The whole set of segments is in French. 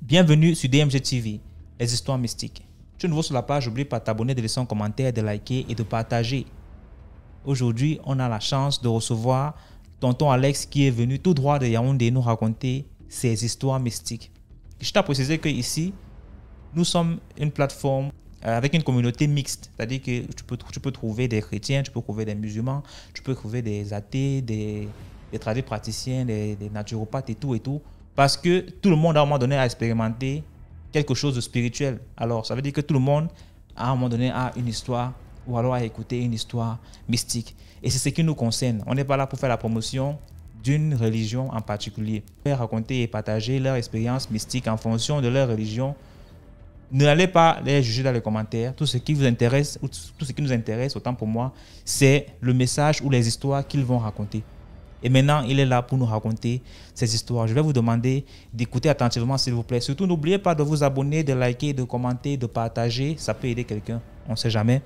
Bienvenue sur DMG TV, les histoires mystiques. Tu es nouveau sur la page, n'oublie pas de t'abonner, de laisser un commentaire, de liker et de partager. Aujourd'hui, on a la chance de recevoir tonton Alex qui est venu tout droit de Yaoundé nous raconter ses histoires mystiques. Je t'ai précisé que ici, nous sommes une plateforme euh, avec une communauté mixte. C'est-à-dire que tu peux, tu peux trouver des chrétiens, tu peux trouver des musulmans, tu peux trouver des athées, des, des praticiens, des, naturopathes et tout et tout. Parce que tout le monde, à un moment donné, a expérimenté quelque chose de spirituel. Alors, ça veut dire que tout le monde, à un moment donné, a une histoire ou alors à écouter une histoire mystique. Et c'est ce qui nous concerne. On n'est pas là pour faire la promotion d'une religion en particulier. Raconter et partager leur expérience mystique en fonction de leur religion ne allez pas les juger dans les commentaires. Tout ce qui vous intéresse, ou tout ce qui nous intéresse, autant pour moi, c'est le message ou les histoires qu'ils vont raconter. Et maintenant, il est là pour nous raconter ces histoires. Je vais vous demander d'écouter attentivement, s'il vous plaît. Surtout, n'oubliez pas de vous abonner, de liker, de commenter, de partager. Ça peut aider quelqu'un. On ne sait jamais.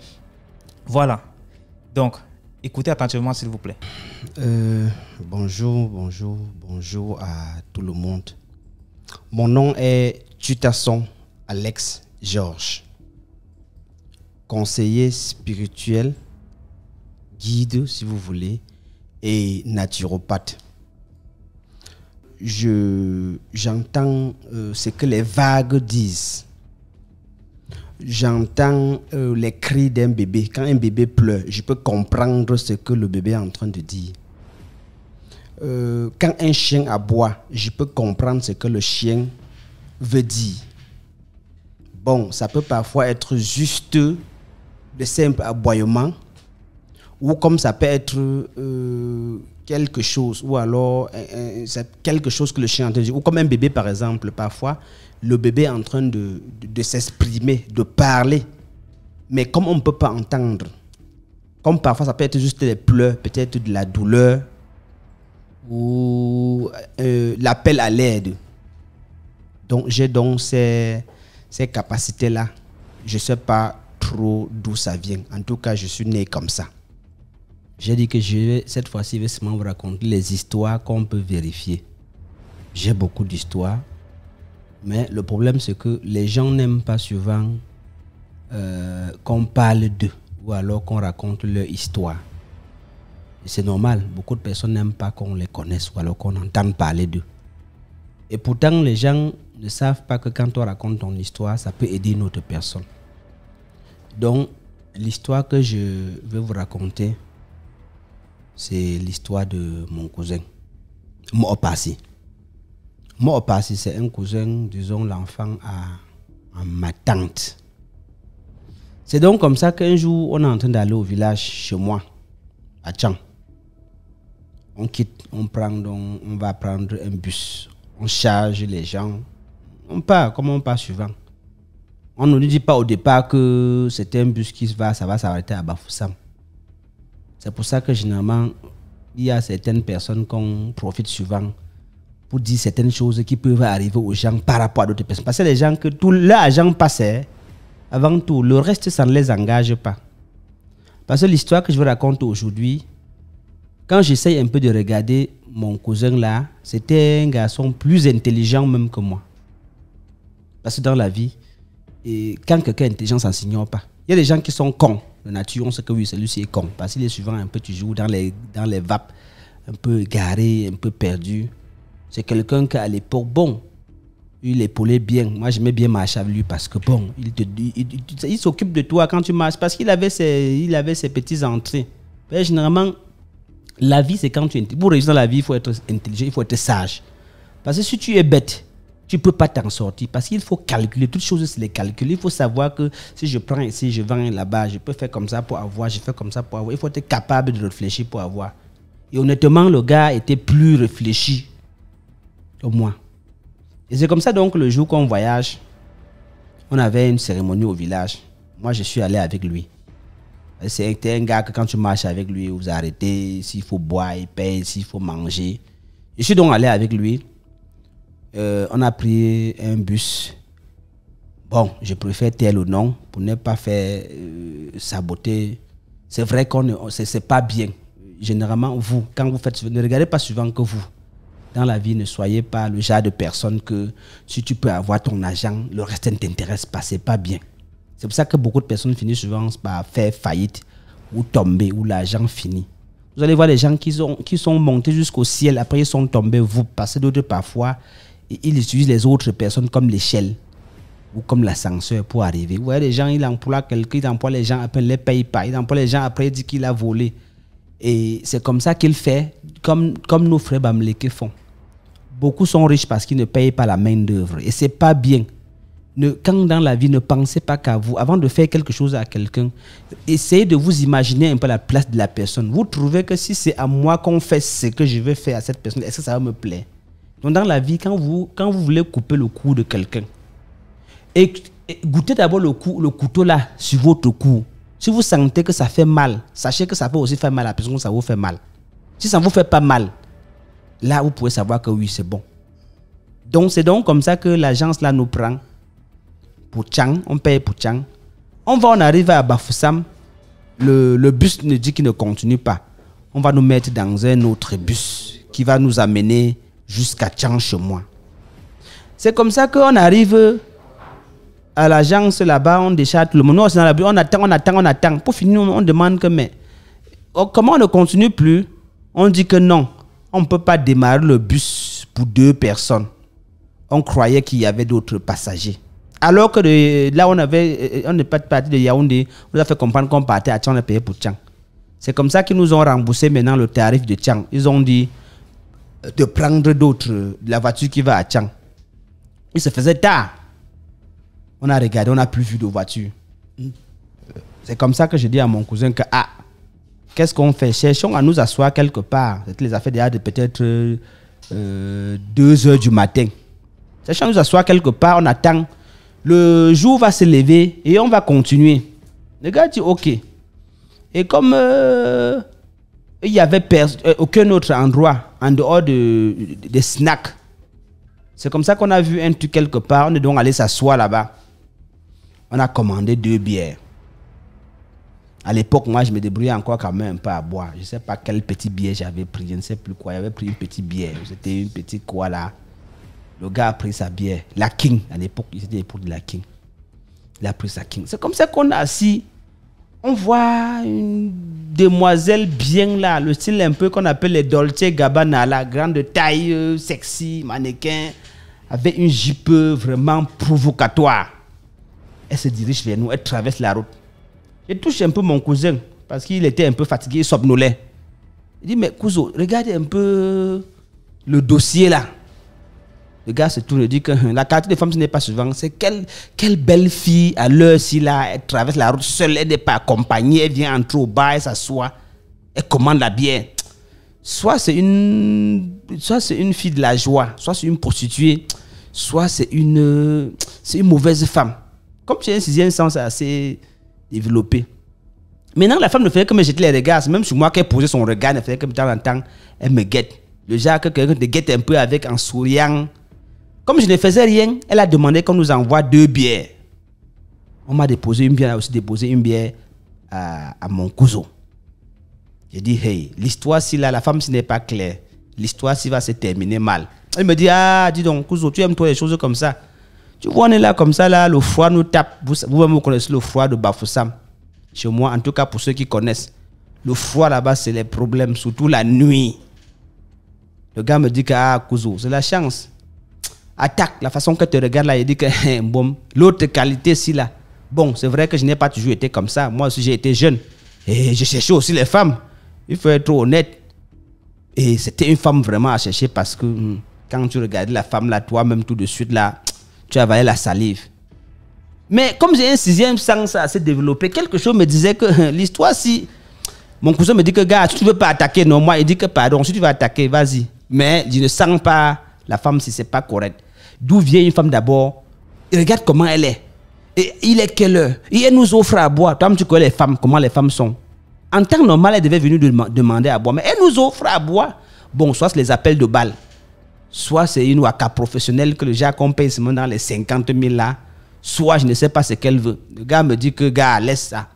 Voilà. Donc, écoutez attentivement, s'il vous plaît. Euh, bonjour, bonjour, bonjour à tout le monde. Mon nom est Tutasson Alex Georges, conseiller spirituel, guide, si vous voulez, et naturopathe. Je, j'entends euh, ce que les vagues disent. J'entends euh, les cris d'un bébé. Quand un bébé pleure, je peux comprendre ce que le bébé est en train de dire. Euh, quand un chien aboie, je peux comprendre ce que le chien veut dire bon, ça peut parfois être juste de simples aboiements, ou comme ça peut être euh, quelque chose, ou alors c'est euh, euh, quelque chose que le chien entend, ou comme un bébé par exemple, parfois, le bébé est en train de, de, s'exprimer, de parler, mais comme on ne peut pas entendre, comme parfois ça peut être juste des pleurs, peut-être de la douleur, ou l'appel à l'aide. Donc j'ai donc ces ces capacités-là, je ne sais pas trop d'où ça vient. En tout cas, je suis né comme ça. J'ai dit que je cette fois-ci, je vais seulement vous raconter les histoires qu'on peut vérifier. J'ai beaucoup d'histoires, mais le problème, c'est que les gens n'aiment pas souvent euh, qu'on parle d'eux ou alors qu'on raconte leur histoire. C'est normal, beaucoup de personnes n'aiment pas qu'on les connaisse ou alors qu'on entende parler d'eux. Et pourtant, les gens ne savent pas que quand on raconte ton histoire, ça peut aider une autre personne. Donc, l'histoire que je veux vous raconter, c'est l'histoire de mon cousin, Moopasi. Moopassi, c'est un cousin, disons, l'enfant à, ma tante. C'est donc comme ça qu'un jour, on est en train d'aller au village chez moi, à Tchang. On quitte, on, prend donc, on va prendre un bus, on charge les gens. On part, comme on part souvent. On ne nous dit pas au départ que c'est un bus qui se va, ça va s'arrêter à Bafoussam. C'est pour ça que généralement, il y a certaines personnes qu'on profite souvent pour dire certaines choses qui peuvent arriver aux gens par rapport à d'autres personnes. Parce que les gens que tout l'argent passait, avant tout, le reste, ça ne les engage pas. Parce que l'histoire que je vous raconte aujourd'hui, quand j'essaye un peu de regarder mon cousin là, c'était un garçon plus intelligent même que moi. Parce que dans la vie, et quand quelqu'un est intelligent, ça ne s'ignore pas. Il y a des gens qui sont cons. De nature, on sait que lui, celui-ci est con. Parce qu'il est souvent un peu toujours dans les, dans les vapes, un peu garé, un peu perdu. C'est quelqu'un qui, à l'époque, bon, il épaulait bien. Moi, j'aimais bien marcher avec lui parce que, bon, il, te, il, s'occupe de toi quand tu marches. Parce qu'il avait ses, il avait ses petits entrées. Mais ben, généralement, la vie, c'est quand tu es Pour réussir dans la vie, il faut être intelligent, il faut être sage. Parce que si tu es bête, tu ne peux pas t'en sortir. Parce qu'il faut calculer. Toutes choses, c'est les calculs. Il faut savoir que si je prends ici, je vends là-bas, je peux faire comme ça pour avoir, je fais comme ça pour avoir. Il faut être capable de réfléchir pour avoir. Et honnêtement, le gars était plus réfléchi que moi. Et c'est comme ça donc le jour qu'on voyage, on avait une cérémonie au village. Moi, je suis allé avec lui. C'est un gars que quand tu marches avec lui, vous arrêtez. S'il faut boire, il paye. S'il faut manger. Je suis donc allé avec lui. Euh, on a pris un bus. Bon, je préfère tel ou non pour ne pas faire euh, saboter. C'est vrai qu'on n'est pas bien. Généralement, vous, quand vous faites, ne regardez pas souvent que vous. Dans la vie, ne soyez pas le genre de personne que si tu peux avoir ton agent, le reste ne t'intéresse pas, c'est pas bien. C'est pour ça que beaucoup de personnes finissent souvent par faire faillite ou tomber, ou l'argent finit. Vous allez voir les gens qui sont, qui sont montés jusqu'au ciel, après ils sont tombés, vous passez d'autres parfois, et ils utilisent les autres personnes comme l'échelle ou comme l'ascenseur pour arriver. Vous voyez, les gens, ils emploient quelqu'un, ils emploient les gens, après ils ne les payent pas, ils emploient les gens, après ils disent qu'il a volé. Et c'est comme ça qu'ils font, comme, comme nos frères Bamleke font. Beaucoup sont riches parce qu'ils ne payent pas la main-d'œuvre. Et c'est pas bien quand dans la vie, ne pensez pas qu'à vous. Avant de faire quelque chose à quelqu'un, essayez de vous imaginer un peu la place de la personne. Vous trouvez que si c'est à moi qu'on fait ce que je vais faire à cette personne, est-ce que ça va me plaire Donc dans la vie, quand vous, quand vous voulez couper le cou de quelqu'un, goûtez d'abord le, cou, le couteau là sur votre cou. Si vous sentez que ça fait mal, sachez que ça peut aussi faire mal à la personne, ça vous fait mal. Si ça ne vous fait pas mal, là, vous pouvez savoir que oui, c'est bon. Donc, c'est donc comme ça que l'agence là nous prend on paye pour Chang. On va, on arrive à Bafoussam, le, bus ne dit qu'il ne continue pas. On va nous mettre dans un autre bus qui va nous amener jusqu'à Chang chez moi. C'est comme ça qu'on arrive à l'agence là-bas, on décharge tout le monde. on, on attend, on attend, on attend. Pour finir, on demande que, oh, comment on ne continue plus On dit que non, on ne peut pas démarrer le bus pour deux personnes. On croyait qu'il y avait d'autres passagers. Alors que là, on avait, euh, on n'est pas parti de Yaoundé, on nous a fait comprendre qu'on partait à Tchang, on a payé pour Tchang. C'est comme ça qu'ils nous ont remboursé maintenant le tarif de Tchang. Ils ont dit euh, de prendre d'autres, la voiture qui va à Tchang. Il se faisait tard. On a regardé, on n'a plus vu de voiture. C'est comme ça que je dis à mon cousin que, ah, qu'est-ce qu'on fait Cherchons à nous asseoir quelque part. C'était les affaires de peut-être 2 euh, heures du matin. Cherchons à nous asseoir quelque part, on attend le jour va se lever et on va continuer. Les gars dit ok. Et comme euh, il n'y avait euh, aucun autre endroit en dehors des snacks, c'est comme ça qu'on a vu un truc quelque part. On est donc allé s'asseoir là-bas. On a commandé deux bières. À l'époque, moi, je me débrouillais encore quand même un peu à boire. Je ne sais pas quel petit bière j'avais pris. Je ne sais plus quoi. J'avais pris une petite bière. C'était une petite quoi là. Le gars a pris sa bière. La King, à l'époque, était l'époque de la King. Il a pris sa King. C'est comme ça qu'on a assis. On voit une demoiselle bien là, le style un peu qu'on appelle les Dolce Gabbana, la grande taille, euh, sexy, mannequin, avec une jupe vraiment provocatoire. Elle se dirige vers nous, elle traverse la route. Elle touche un peu mon cousin parce qu'il était un peu fatigué, somnolent. Il dit, mais Kouzo, regarde un peu le dossier là. Le gars, se tourne et dit que hein, la qualité des femmes, ce n'est pas souvent. C'est quelle, quelle belle fille, à l'heure, si là, elle traverse la route seule, elle n'est pas accompagnée, elle vient en au bas elle s'assoit, elle commande la bière. Soit c'est une, soit c'est une fille de la joie, soit c'est une prostituée, soit c'est une, c'est une mauvaise femme. Comme tu un sixième sens assez développé. Maintenant, la femme ne fait que me jeter les regards. Même sur moi, qu'elle posait son regard, elle fait que de temps en temps, elle me guette. Le genre que quelqu'un te guette un peu avec en souriant. Comme je ne faisais rien, elle a demandé qu'on nous envoie deux bières. On m'a déposé une bière, elle a aussi déposé une bière à, mon cousin. J'ai dit, hey, l'histoire, si là, la femme, ce n'est pas claire, l'histoire, si va se terminer mal. Elle me dit, ah, dis donc, cousin, tu aimes toi les choses comme ça. Tu vois, on est là comme ça, là, le froid nous tape. Vous-même, vous, connaissez le froid de Bafoussam. Chez moi, en tout cas, pour ceux qui connaissent, le froid là-bas, c'est les problèmes, surtout la nuit. Le gars me dit que, ah, cousin, c'est la chance attaque, la façon que tu regardes là, il dit que bon, l'autre qualité, si là, bon, c'est vrai que je n'ai pas toujours été comme ça. Moi aussi, j'ai été jeune. Et je cherchais aussi les femmes. Il faut être honnête. Et c'était une femme vraiment à chercher parce que hmm, quand tu regardes la femme là, toi-même tout de suite là, tu avais la salive. Mais comme j'ai un sixième sens assez développé, quelque chose me disait que l'histoire, si. Mon cousin me dit que, gars, si tu ne veux pas attaquer, non, moi, il dit que, pardon, si tu veux attaquer, vas-y. Mais je ne sens pas la femme si ce n'est pas correct d'où vient une femme d'abord. Regarde comment elle est. Et il est quelle heure Et elle nous offre à boire. Toi, tu connais les femmes, comment les femmes sont. En temps normal, elle devait venir demander à boire. Mais elle nous offre à boire. Bon, soit c'est les appels de balles, soit c'est une waka professionnelle que le gars compense seulement dans les 50 000 là, soit je ne sais pas ce qu'elle veut. Le gars me dit que, gars, laisse ça.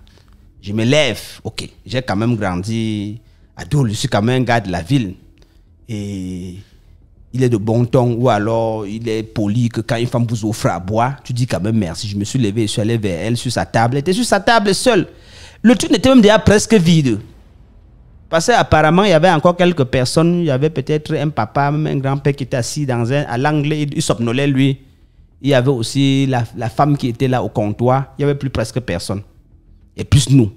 Je me lève. Ok, j'ai quand même grandi à Doul. Je suis quand même un gars de la ville. Et il est de bon ton ou alors il est poli que quand une femme vous offre à boire, tu dis quand même merci. Je me suis levé, je suis allé vers elle sur sa table. Elle était sur sa table seule. Le truc était même déjà presque vide. Parce qu'apparemment, il y avait encore quelques personnes. Il y avait peut-être un papa, un grand-père qui était assis dans un, à l'anglais. Il, somnolait, lui. Il y avait aussi la, femme qui était là au comptoir. Il n'y avait plus presque personne. Et plus nous.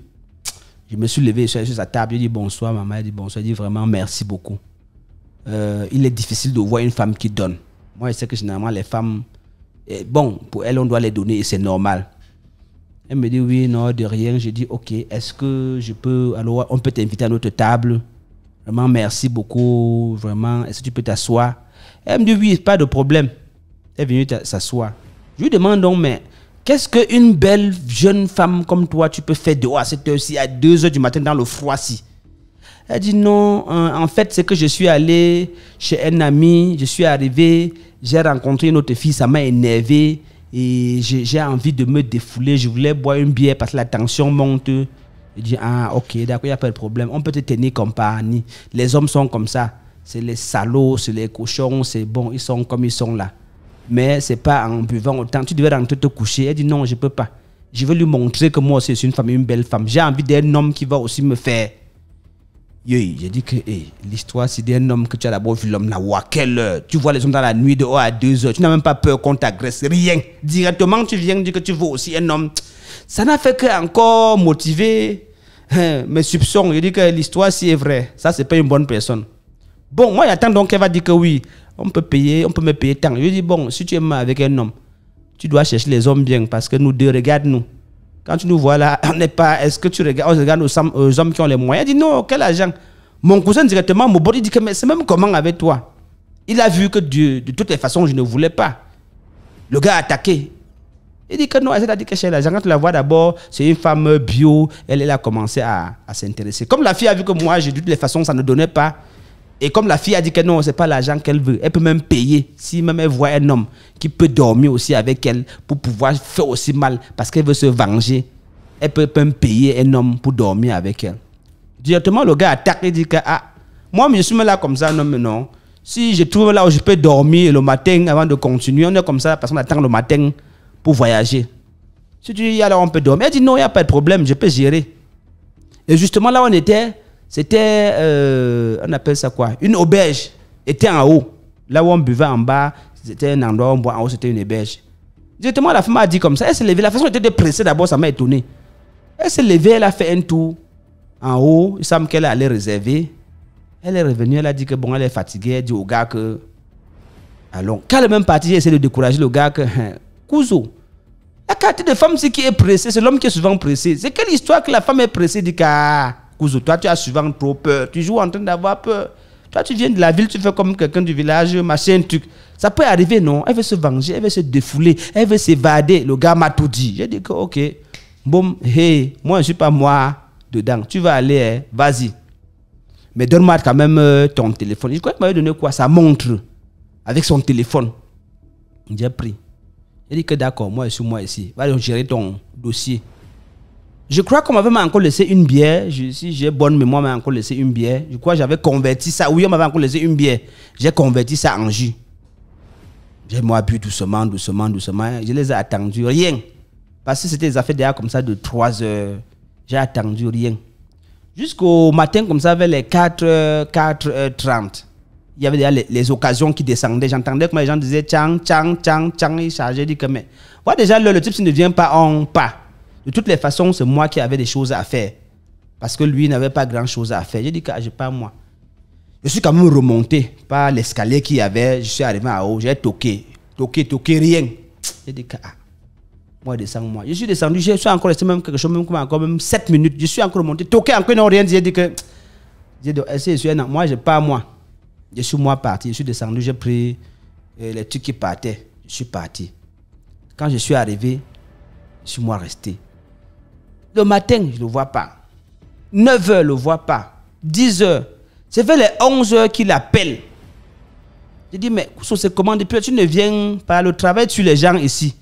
Je me suis levé, je suis allé sur sa table. Je dit bonsoir, maman. Elle dit bonsoir. Elle dit vraiment merci beaucoup. Euh, il est difficile de voir une femme qui donne. Moi, je sais que généralement, les femmes, eh, bon, pour elles, on doit les donner et c'est normal. Elle me dit oui, non, de rien. Je dis ok, est-ce que je peux, alors on peut t'inviter à notre table Vraiment, merci beaucoup. Vraiment, est-ce que tu peux t'asseoir Elle me dit oui, pas de problème. Elle est venue s'asseoir. Je lui demande donc, mais qu'est-ce qu'une belle jeune femme comme toi, tu peux faire dehors à cette heure-ci, à 2 heures du matin dans le froid-ci elle dit non, en fait, c'est que je suis allé chez un ami, je suis arrivé, j'ai rencontré une autre fille, ça m'a énervé et j'ai envie de me défouler, je voulais boire une bière parce que la tension monte. Je dis, ah ok, d'accord, il n'y a pas de problème, on peut te tenir compagnie. Les hommes sont comme ça, c'est les salauds, c'est les cochons, c'est bon, ils sont comme ils sont là. Mais c'est pas en buvant autant, tu devrais rentrer te coucher. Elle dit, non, je peux pas. Je veux lui montrer que moi aussi, je une femme, une belle femme. J'ai envie d'un homme qui va aussi me faire j'ai dit que l'histoire, c'est d'un homme que tu as d'abord vu l'homme à quelle heure Tu vois les hommes dans la nuit, de haut à 2 heures, tu n'as même pas peur qu'on t'agresse, rien. Directement, tu viens dire que tu veux aussi un homme. Ça n'a fait que encore motiver hein, mes soupçons. Je dit que l'histoire, si est vraie, ça, c'est pas une bonne personne. Bon, moi, j'attends donc qu'elle va dire que oui, on peut payer, on peut me payer tant. Je dis, bon, si tu es mal avec un homme, tu dois chercher les hommes bien parce que nous deux, regarde-nous. Quand tu nous vois là, on n'est pas. Est-ce que tu regardes, regarde aux, hommes, qui ont les moyens Il dit non, quel agent Mon cousin directement, mon bord, dit que c'est même comment avec toi Il a vu que de, de toutes les façons, je ne voulais pas. Le gars a attaqué. Il dit que non, elle a dit que chez l'agent, quand tu la vois d'abord, c'est une femme bio, elle, elle a commencé à, à s'intéresser. Comme la fille a vu que moi, de toutes les façons, ça ne donnait pas, et comme la fille a dit que non, c'est pas l'argent qu'elle veut, elle peut même payer. Si même elle voit un homme qui peut dormir aussi avec elle pour pouvoir faire aussi mal parce qu'elle veut se venger, elle peut même payer un homme pour dormir avec elle. Directement, le gars attaque et dit que ah, moi, je suis là comme ça, non, mais non. Si je trouve là où je peux dormir le matin avant de continuer, on est comme ça parce qu'on attend le matin pour voyager. Si tu dis alors on peut dormir, elle dit non, il n'y a pas de problème, je peux gérer. Et justement, là, on était c'était, euh, on appelle ça quoi Une auberge était en haut. Là où on buvait en bas, c'était un endroit où on boit en haut, c'était une auberge. Directement, la femme a dit comme ça. Elle s'est levée. La façon dont elle était pressée d'abord, ça m'a étonné. Elle s'est levée, elle a fait un tour en haut. Il semble qu'elle allait réserver. Elle est revenue, elle a dit que bon, elle est fatiguée. Elle dit au gars que. Allons. Quand elle est même partie, j'ai essayé de décourager le gars que. Kouzo, la carte de femme qui est pressée, c'est l'homme qui est souvent pressé. C'est quelle histoire que la femme est pressée dit car toi, tu as souvent trop peur. Tu joues en train d'avoir peur. Toi, tu viens de la ville, tu fais comme quelqu'un du village, machin, truc. Ça peut arriver, non Elle veut se venger, elle veut se défouler, elle veut s'évader. Le gars m'a tout dit. J'ai dit que, ok, bon, hey, moi, je ne suis pas moi dedans. Tu vas aller, hein. vas-y. Mais donne-moi quand même euh, ton téléphone. Je crois qu'il m'avait donné quoi Sa montre. Avec son téléphone. J'ai pris. Il dit que d'accord, moi, je suis moi ici. Va gérer ton dossier. Je crois qu'on m'avait encore laissé une bière. si j'ai bonne mémoire, on encore laissé une bière. Je crois que j'avais converti ça. Oui, on m'avait encore laissé une bière. J'ai converti ça en jus. J'ai moi bu doucement, doucement, doucement. Je les ai attendus. Rien. Parce que c'était des affaires comme ça de 3 heures. J'ai attendu rien. Jusqu'au matin, comme ça, vers les 4, h 30 il y avait déjà les, occasions qui descendaient. J'entendais comme les gens disaient tchang, tchang, tchang, tchang. Ils chargeaient, ils disaient que, mais, voilà déjà, le, type, s'il ne vient pas, en pas. De toutes les façons, c'est moi qui avais des choses à faire. Parce que lui n'avait pas grand-chose à faire. J'ai dit que ah, j'ai pas moi. Je suis quand même remonté par l'escalier qu'il y avait. Je suis arrivé en haut. J'ai toqué. Toqué, toqué, rien. J'ai dit que ah, moi, descends, moi. Je suis descendu. Je suis encore resté même quelque chose, même encore même 7 minutes. Je suis encore remonté. Toqué, encore, rien. J'ai dit que. J'ai dit, eh, je Moi, je pas moi. Je suis moi parti. Je suis descendu. J'ai pris eh, les trucs qui partaient. Je suis parti. Quand je suis arrivé, je suis moi resté. Le matin, je ne le vois pas. 9h, je ne le vois pas. 10h. C'est vers les 11h qu'il appelle. Je dis, mais c'est comment depuis tu ne viens pas le travail sur les gens ici.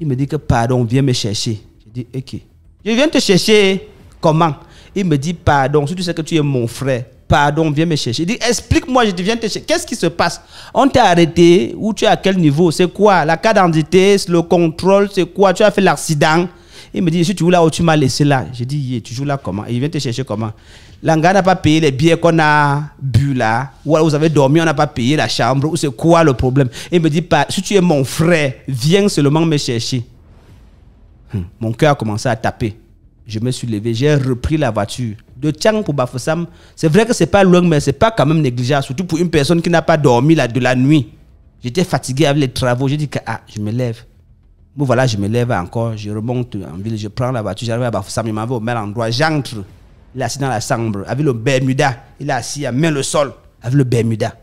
Il me dit que pardon, viens me chercher. Je dis, ok. Je viens te chercher. Comment Il me dit, pardon, si tu sais que tu es mon frère, pardon, viens me chercher. Il dit, explique-moi, je viens te chercher. Qu'est-ce qui se passe On t'a arrêté Où tu es à quel niveau C'est quoi La carte le contrôle, c'est quoi Tu as fait l'accident il me dit, je suis toujours là où tu m'as laissé là. J'ai dit, il est toujours là comment Il vient te chercher comment L'anga n'a pas payé les billets qu'on a bu là. Ou alors vous avez dormi, on n'a pas payé la chambre. Ou c'est quoi le problème Il me dit, pas, si tu es mon frère, viens seulement me chercher. Hum, mon cœur a commencé à taper. Je me suis levé, j'ai repris la voiture. De Tchang pour Bafoussam, c'est vrai que c'est pas loin, mais c'est pas quand même négligeable, surtout pour une personne qui n'a pas dormi là de la nuit. J'étais fatigué avec les travaux. J'ai dit ah, je me lève. Bon, voilà, je me lève encore, je remonte en ville, je prends la voiture, j'arrive à Bafoussam, il m'avait au même endroit. J'entre, il est assis dans la chambre, avec le Bermuda. Il est assis, à main le sol, avec le Bermuda.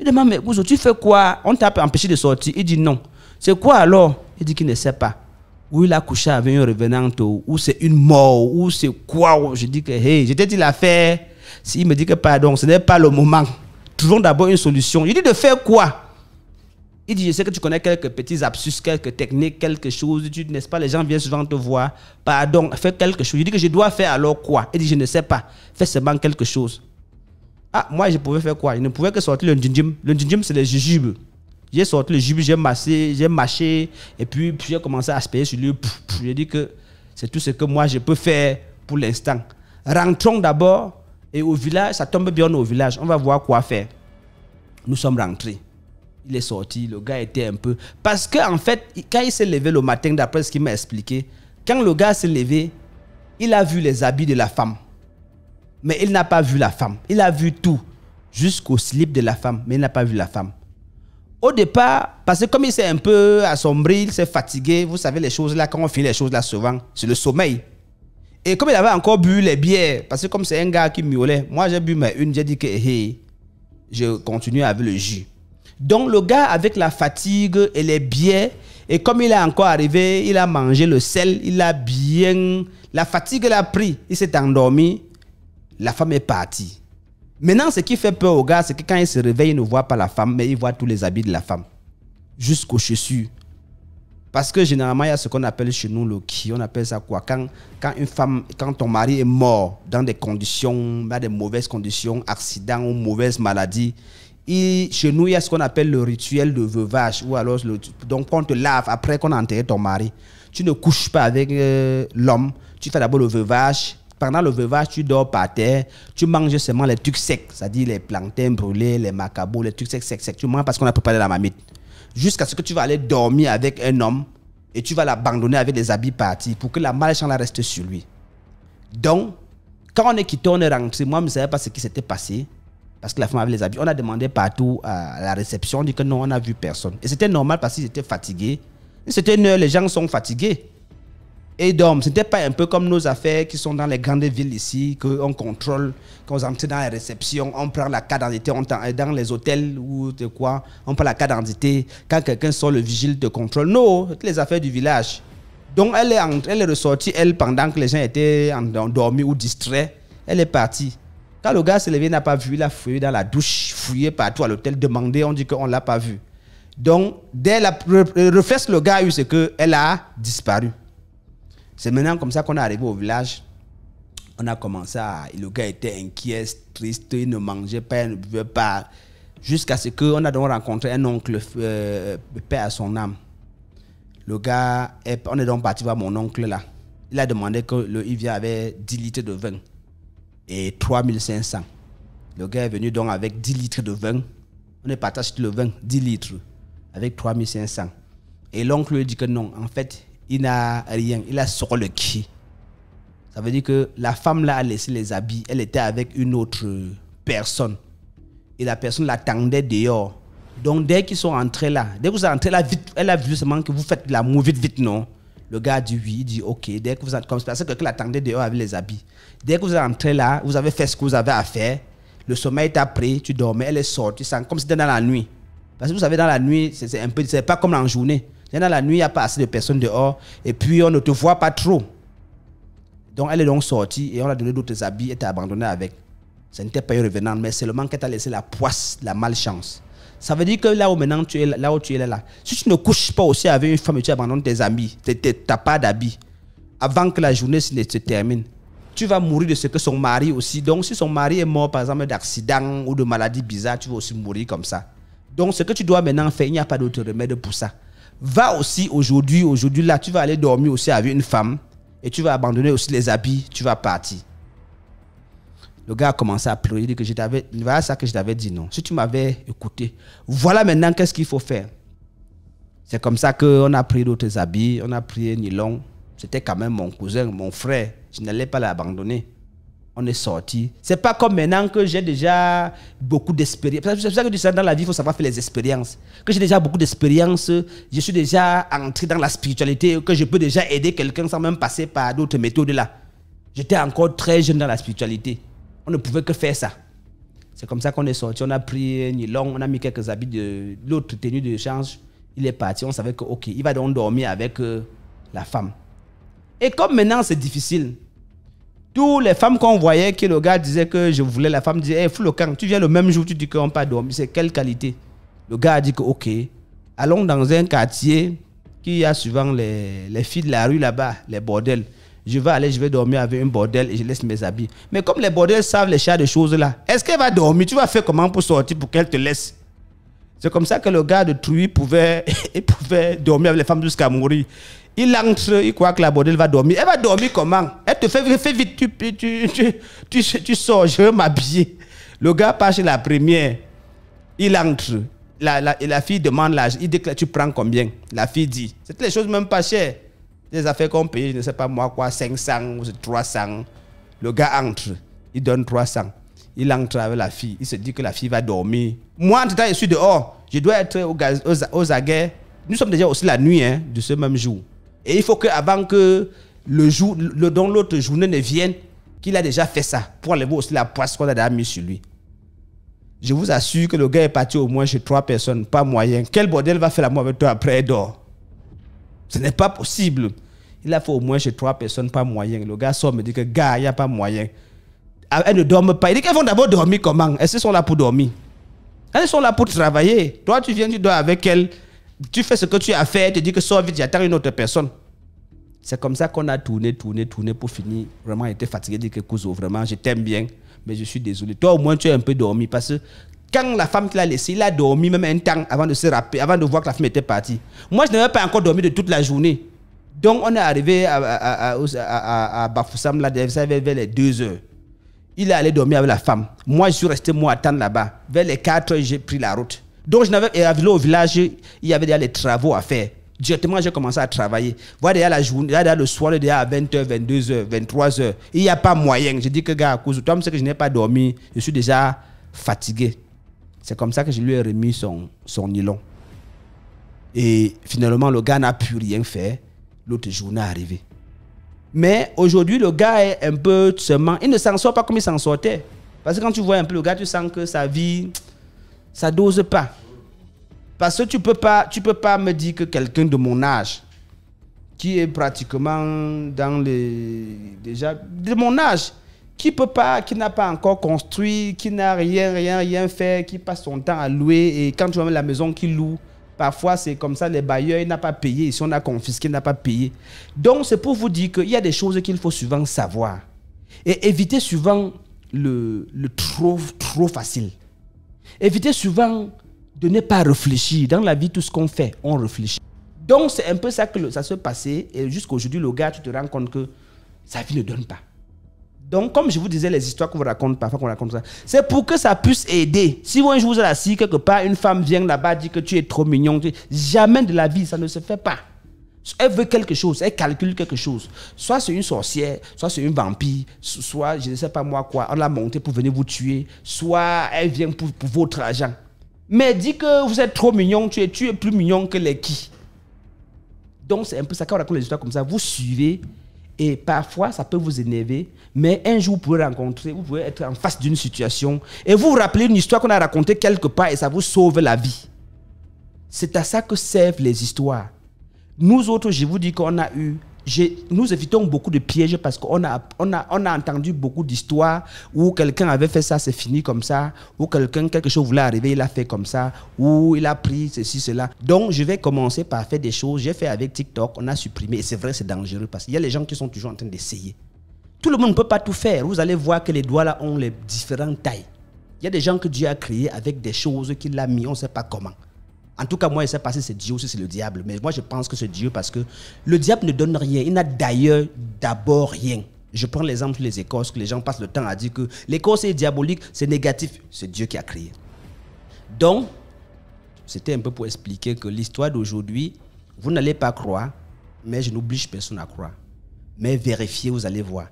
Il demande, mais Bouzo, tu fais quoi On t'a empêché de sortir. Il dit non. C'est quoi alors Il dit qu'il ne sait pas. où il a couché avec une revenante, où c'est une mort, où c'est quoi Je dis que, hey, j'étais dit l'affaire. il me dit que, pardon, ce n'est pas le moment. Trouvons d'abord une solution. Il dit de faire quoi il dit, je sais que tu connais quelques petits absus, quelques techniques, quelque chose. Tu n'est-ce pas, les gens viennent souvent te voir. Pardon, fais quelque chose. Il dit que je dois faire alors quoi Il dit, je ne sais pas. Fais seulement quelque chose. Ah, moi, je pouvais faire quoi Je ne pouvais que sortir le Le njinjim, c'est les jujubes. J'ai sorti le jujube, j'ai massé, j'ai mâché. Et puis, j'ai commencé à aspirer sur lui. J'ai dit que c'est tout ce que moi, je peux faire pour l'instant. Rentrons d'abord. Et au village, ça tombe bien au village. On va voir quoi faire. Nous sommes rentrés il est sorti, le gars était un peu... Parce qu'en en fait, quand il s'est levé le matin, d'après ce qu'il m'a expliqué, quand le gars s'est levé, il a vu les habits de la femme. Mais il n'a pas vu la femme. Il a vu tout, jusqu'au slip de la femme, mais il n'a pas vu la femme. Au départ, parce que comme il s'est un peu assombri, il s'est fatigué, vous savez les choses là, quand on fait les choses là souvent, c'est le sommeil. Et comme il avait encore bu les bières, parce que comme c'est un gars qui miaulait, moi j'ai bu ma une, j'ai dit que hey, je continue avec le jus. Donc le gars avec la fatigue et les biais, et comme il est encore arrivé, il a mangé le sel, il a bien... La fatigue l'a pris, il s'est endormi, la femme est partie. Maintenant, ce qui fait peur au gars, c'est que quand il se réveille, il ne voit pas la femme, mais il voit tous les habits de la femme, jusqu'aux chaussures. Parce que généralement, il y a ce qu'on appelle chez nous le qui. On appelle ça quoi quand, quand une femme, quand ton mari est mort dans des conditions, dans des mauvaises conditions, accident ou mauvaise maladie, il, chez nous, il y a ce qu'on appelle le rituel de veuvage. Ou alors donc, quand on te lave après qu'on a enterré ton mari, tu ne couches pas avec euh, l'homme. Tu fais d'abord le veuvage. Pendant le veuvage, tu dors par terre. Tu manges seulement les trucs secs, c'est-à-dire les plantains brûlés, les macabos, les trucs secs, secs, secs. Tu manges parce qu'on a préparé la mamite. Jusqu'à ce que tu vas aller dormir avec un homme et tu vas l'abandonner avec des habits partis pour que la malchance reste sur lui. Donc, quand on est quitté, on est rentré. Moi, je ne savais pas ce qui s'était passé parce que la femme avait les habits. On a demandé partout à la réception, on dit que non, on n'a vu personne. Et c'était normal parce qu'ils étaient fatigués. C'était une les gens sont fatigués. Et dorment. ce n'était pas un peu comme nos affaires qui sont dans les grandes villes ici, qu'on contrôle, qu'on entre dans la réception, on prend la carte d'identité, on est euh, dans les hôtels ou de quoi, on prend la carte d'identité. Quand quelqu'un sort, le vigile te contrôle. Non, toutes les affaires du village. Donc, elle est, elle est ressortie, elle, pendant que les gens étaient endormis ou distraits. Elle est partie. Quand le gars s'est levé, n'a pas vu, il a fouillé dans la douche, fouillé partout à l'hôtel, demandé, on dit qu'on ne l'a pas vu. Donc, dès la, le réflexe que le gars a eu, c'est qu'elle a disparu. C'est maintenant comme ça qu'on est arrivé au village. On a commencé à. Le gars était inquiet, triste, il ne mangeait pas, il ne buvait pas. Jusqu'à ce qu'on a donc rencontré un oncle, euh, euh, père à son âme. Le gars, on est donc parti voir mon oncle là. Il a demandé qu'il vienne avec 10 litres de vin et 3500. Le gars est venu donc avec 10 litres de vin. On est parti le vin, 10 litres, avec 3500. Et l'oncle lui dit que non, en fait, il n'a rien. Il a sur le qui. Ça veut dire que la femme là a laissé les habits. Elle était avec une autre personne. Et la personne l'attendait dehors. Donc dès qu'ils sont entrés là, dès que vous êtes entrés là, vite, elle a vu seulement que vous faites l'amour vite, vite, non. Le gars dit oui, il dit ok. Dès que vous êtes comme ça, parce que quelqu'un l'attendait dehors avec les habits. Dès que vous êtes entré là, vous avez fait ce que vous avez à faire. Le sommeil t'a pris, tu dormais, elle est sortie, comme si tu c'était dans la nuit. Parce que vous savez, dans la nuit, c'est un peu, c'est pas comme en journée. Dans la nuit, il n'y a pas assez de personnes dehors et puis on ne te voit pas trop. Donc elle est donc sortie et on a donné d'autres habits et t'a abandonné avec. Ce n'était pas une revenante, mais seulement qu'elle t'a laissé la poisse, la malchance. Ça veut dire que là où maintenant tu es là, où tu es là, si tu ne couches pas aussi avec une femme et tu abandonnes tes amis, tu n'as pas d'habits, avant que la journée ne se termine, tu vas mourir de ce que son mari aussi. Donc, si son mari est mort, par exemple, d'accident ou de maladie bizarre, tu vas aussi mourir comme ça. Donc, ce que tu dois maintenant faire, il n'y a pas d'autre remède pour ça. Va aussi aujourd'hui, aujourd'hui là, tu vas aller dormir aussi avec une femme et tu vas abandonner aussi les habits, tu vas partir. Le gars a commencé à pleurer. Il dit que je t'avais, ça que je t'avais dit, non. Si tu m'avais écouté, voilà maintenant qu'est-ce qu'il faut faire. C'est comme ça qu'on a pris d'autres habits, on a pris nylon. C'était quand même mon cousin, mon frère. Je n'allais pas l'abandonner. On est sorti. C'est pas comme maintenant que j'ai déjà beaucoup d'expérience. C'est pour ça que tu sais, dans la vie, il faut savoir faire les expériences. Que j'ai déjà beaucoup d'expérience, je suis déjà entré dans la spiritualité, que je peux déjà aider quelqu'un sans même passer par d'autres méthodes là. J'étais encore très jeune dans la spiritualité. On ne pouvait que faire ça. C'est comme ça qu'on est sorti. On a pris un nylon, on a mis quelques habits de l'autre tenue de change. Il est parti. On savait que, OK, il va donc dormir avec euh, la femme. Et comme maintenant, c'est difficile. Toutes les femmes qu'on voyait, que le gars disait que je voulais la femme, disait, hey, fous le camp, tu viens le même jour, tu dis qu'on pas dormir. C'est quelle qualité Le gars a dit que, OK, allons dans un quartier qui a souvent les filles de la rue là-bas, les bordels. Je vais aller, je vais dormir avec un bordel et je laisse mes habits. Mais comme les bordels savent les chats de choses là, est-ce qu'elle va dormir Tu vas faire comment pour sortir pour qu'elle te laisse C'est comme ça que le gars de Truy pouvait, pouvait dormir avec les femmes jusqu'à mourir. Il entre, il croit que la bordel va dormir. Elle va dormir comment Elle te fait, vite, tu, tu, tu, tu, sors, je veux m'habiller. Le gars passe chez la première, il entre, la, la, et la fille demande l'âge. Il que tu prends combien La fille dit, c'est les choses même pas chères. Les affaires qu'on paye, je ne sais pas moi quoi, 500 ou 300. Le gars entre, il donne 300. Il entre avec la fille, il se dit que la fille va dormir. Moi, en tout cas je suis dehors. Je dois être aux, aguets. Nous sommes déjà aussi la nuit hein, de ce même jour. Et il faut que avant que le jour, le, dans l'autre journée ne vienne, qu'il a déjà fait ça pour enlever aussi la poisse qu'on a déjà mis sur lui. Je vous assure que le gars est parti au moins chez trois personnes, pas moyen. Quel bordel va faire la moi avec toi après, dort Ce n'est pas possible. Il a fait au moins chez trois personnes, pas moyen. Le gars sort, me dit que gars, il n'y a pas moyen. Ah, elles ne dorment pas. Il dit qu'elles vont d'abord dormir comment Elles sont là pour dormir. Elles sont là pour travailler. Toi, tu viens, tu dors avec elles. Tu fais ce que tu as fait. Tu dis que sors vite, j'attends une autre personne. C'est comme ça qu'on a tourné, tourné, tourné pour finir. Vraiment, j'étais fatigué. Dit que Kouzo, vraiment, je t'aime bien, mais je suis désolé. Toi, au moins, tu as un peu dormi parce que quand la femme qui l'a laissé, il a dormi même un temps avant de se rappeler, avant de voir que la femme était partie. Moi, je n'avais pas encore dormi de toute la journée. Donc on est arrivé à, Bafoussam, là, vers les 2 heures. Il est allé dormir avec la femme. Moi, je suis resté, moi, attendre là-bas. Vers les 4 heures, j'ai pris la route. Donc, je n'avais arrivé au village, il y avait déjà les travaux à faire. Directement, j'ai commencé à travailler. Voilà, déjà la journée, le soir, déjà à 20h, 22h, 23h. Il n'y a pas moyen. Je dis que, gars, à cause de toi, que je n'ai pas dormi, je suis déjà fatigué. C'est comme ça que je lui ai remis son, son nylon. Et finalement, le gars n'a pu rien faire l'autre journée arrivé. Mais aujourd'hui, le gars est un peu seulement. Il ne s'en sort pas comme il s'en sortait. Parce que quand tu vois un peu le gars, tu sens que sa vie, ça dose pas. Parce que tu peux tu peux pas me dire que quelqu'un de mon âge, qui est pratiquement dans les déjà de mon âge, qui peut pas, qui n'a pas encore construit, qui n'a rien, rien, rien fait, qui passe son temps à louer et quand tu vois la maison qu'il loue, Parfois, c'est comme ça, les bailleurs n'ont pas payé. Si on a confisqué, n'a pas payé. Donc, c'est pour vous dire qu'il y a des choses qu'il faut souvent savoir. Et éviter souvent le, trop, trop facile. Éviter souvent de ne pas réfléchir. Dans la vie, tout ce qu'on fait, on réfléchit. Donc, c'est un peu ça que ça se passait. Et jusqu'aujourd'hui, le gars, tu te rends compte que sa vie ne donne pas. Donc, comme je vous disais, les histoires qu'on vous raconte, parfois qu'on raconte ça, c'est pour que ça puisse aider. Si un jour vous êtes assis quelque part, une femme vient là-bas, dit que tu es trop mignon, tu... jamais de la vie, ça ne se fait pas. Elle veut quelque chose, elle calcule quelque chose. Soit c'est une sorcière, soit c'est une vampire, soit je ne sais pas moi quoi, on l'a montée pour venir vous tuer, soit elle vient pour, votre argent. Mais dit que vous êtes trop mignon, tu es, tu es plus mignon que les qui. Donc c'est un peu ça, quand on raconte les histoires comme ça, vous suivez et parfois, ça peut vous énerver, mais un jour, vous pouvez rencontrer, vous pouvez être en face d'une situation et vous vous rappelez une histoire qu'on a racontée quelque part et ça vous sauve la vie. C'est à ça que servent les histoires. Nous autres, je vous dis qu'on a eu nous évitons beaucoup de pièges parce qu'on a, on a, entendu beaucoup d'histoires où quelqu'un avait fait ça, c'est fini comme ça, ou quelqu'un, quelque chose voulait arriver, il a fait comme ça, ou il a pris ceci, cela. Donc, je vais commencer par faire des choses. J'ai fait avec TikTok, on a supprimé. Et c'est vrai, c'est dangereux parce qu'il y a les gens qui sont toujours en train d'essayer. Tout le monde ne peut pas tout faire. Vous allez voir que les doigts là ont les différentes tailles. Il y a des gens que Dieu a créés avec des choses qu'il a mis, on ne sait pas comment. En tout cas, moi, je sais pas si c'est Dieu ou si c'est le diable, mais moi, je pense que c'est Dieu parce que le diable ne donne rien. Il n'a d'ailleurs d'abord rien. Je prends l'exemple sur les Écosses, que les gens passent le temps à dire que l'Écosse est diabolique, c'est négatif. C'est Dieu qui a créé. Donc, c'était un peu pour expliquer que l'histoire d'aujourd'hui, vous n'allez pas croire, mais je n'oblige personne à croire. Mais vérifiez, vous allez voir.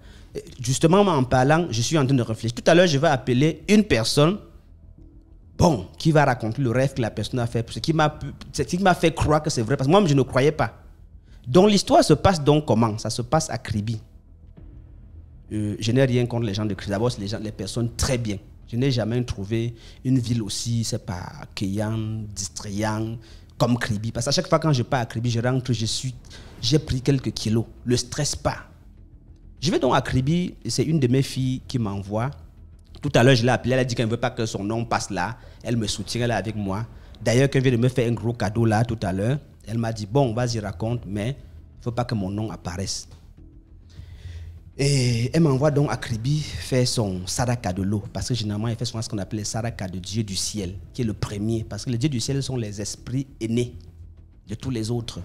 Justement, en parlant, je suis en train de réfléchir. Tout à l'heure, je vais appeler une personne bon, qui va raconter le rêve que la personne a fait Ce qui m'a fait croire que c'est vrai, parce que moi, je ne croyais pas. Donc l'histoire se passe donc comment Ça se passe à Kribi. Euh, je n'ai rien contre les gens de Kribi. D'abord, les, gens, les personnes très bien. Je n'ai jamais trouvé une ville aussi, c'est pas accueillante, distrayante, comme Kribi. Parce qu'à chaque fois quand je pars à Kribi, je rentre, je suis, j'ai pris quelques kilos. Le stress pas. Je vais donc à Kribi, c'est une de mes filles qui m'envoie tout à l'heure, je l'ai appelée, elle a dit qu'elle ne veut pas que son nom passe là. Elle me soutient, là avec moi. D'ailleurs, qu'elle vient de me faire un gros cadeau là tout à l'heure. Elle m'a dit, bon, vas-y, raconte, mais il ne faut pas que mon nom apparaisse. Et elle m'envoie donc à Kribi faire son saraka de l'eau, parce que généralement, elle fait ce qu'on appelle le saraka de Dieu du ciel, qui est le premier, parce que les dieux du ciel sont les esprits aînés de tous les autres.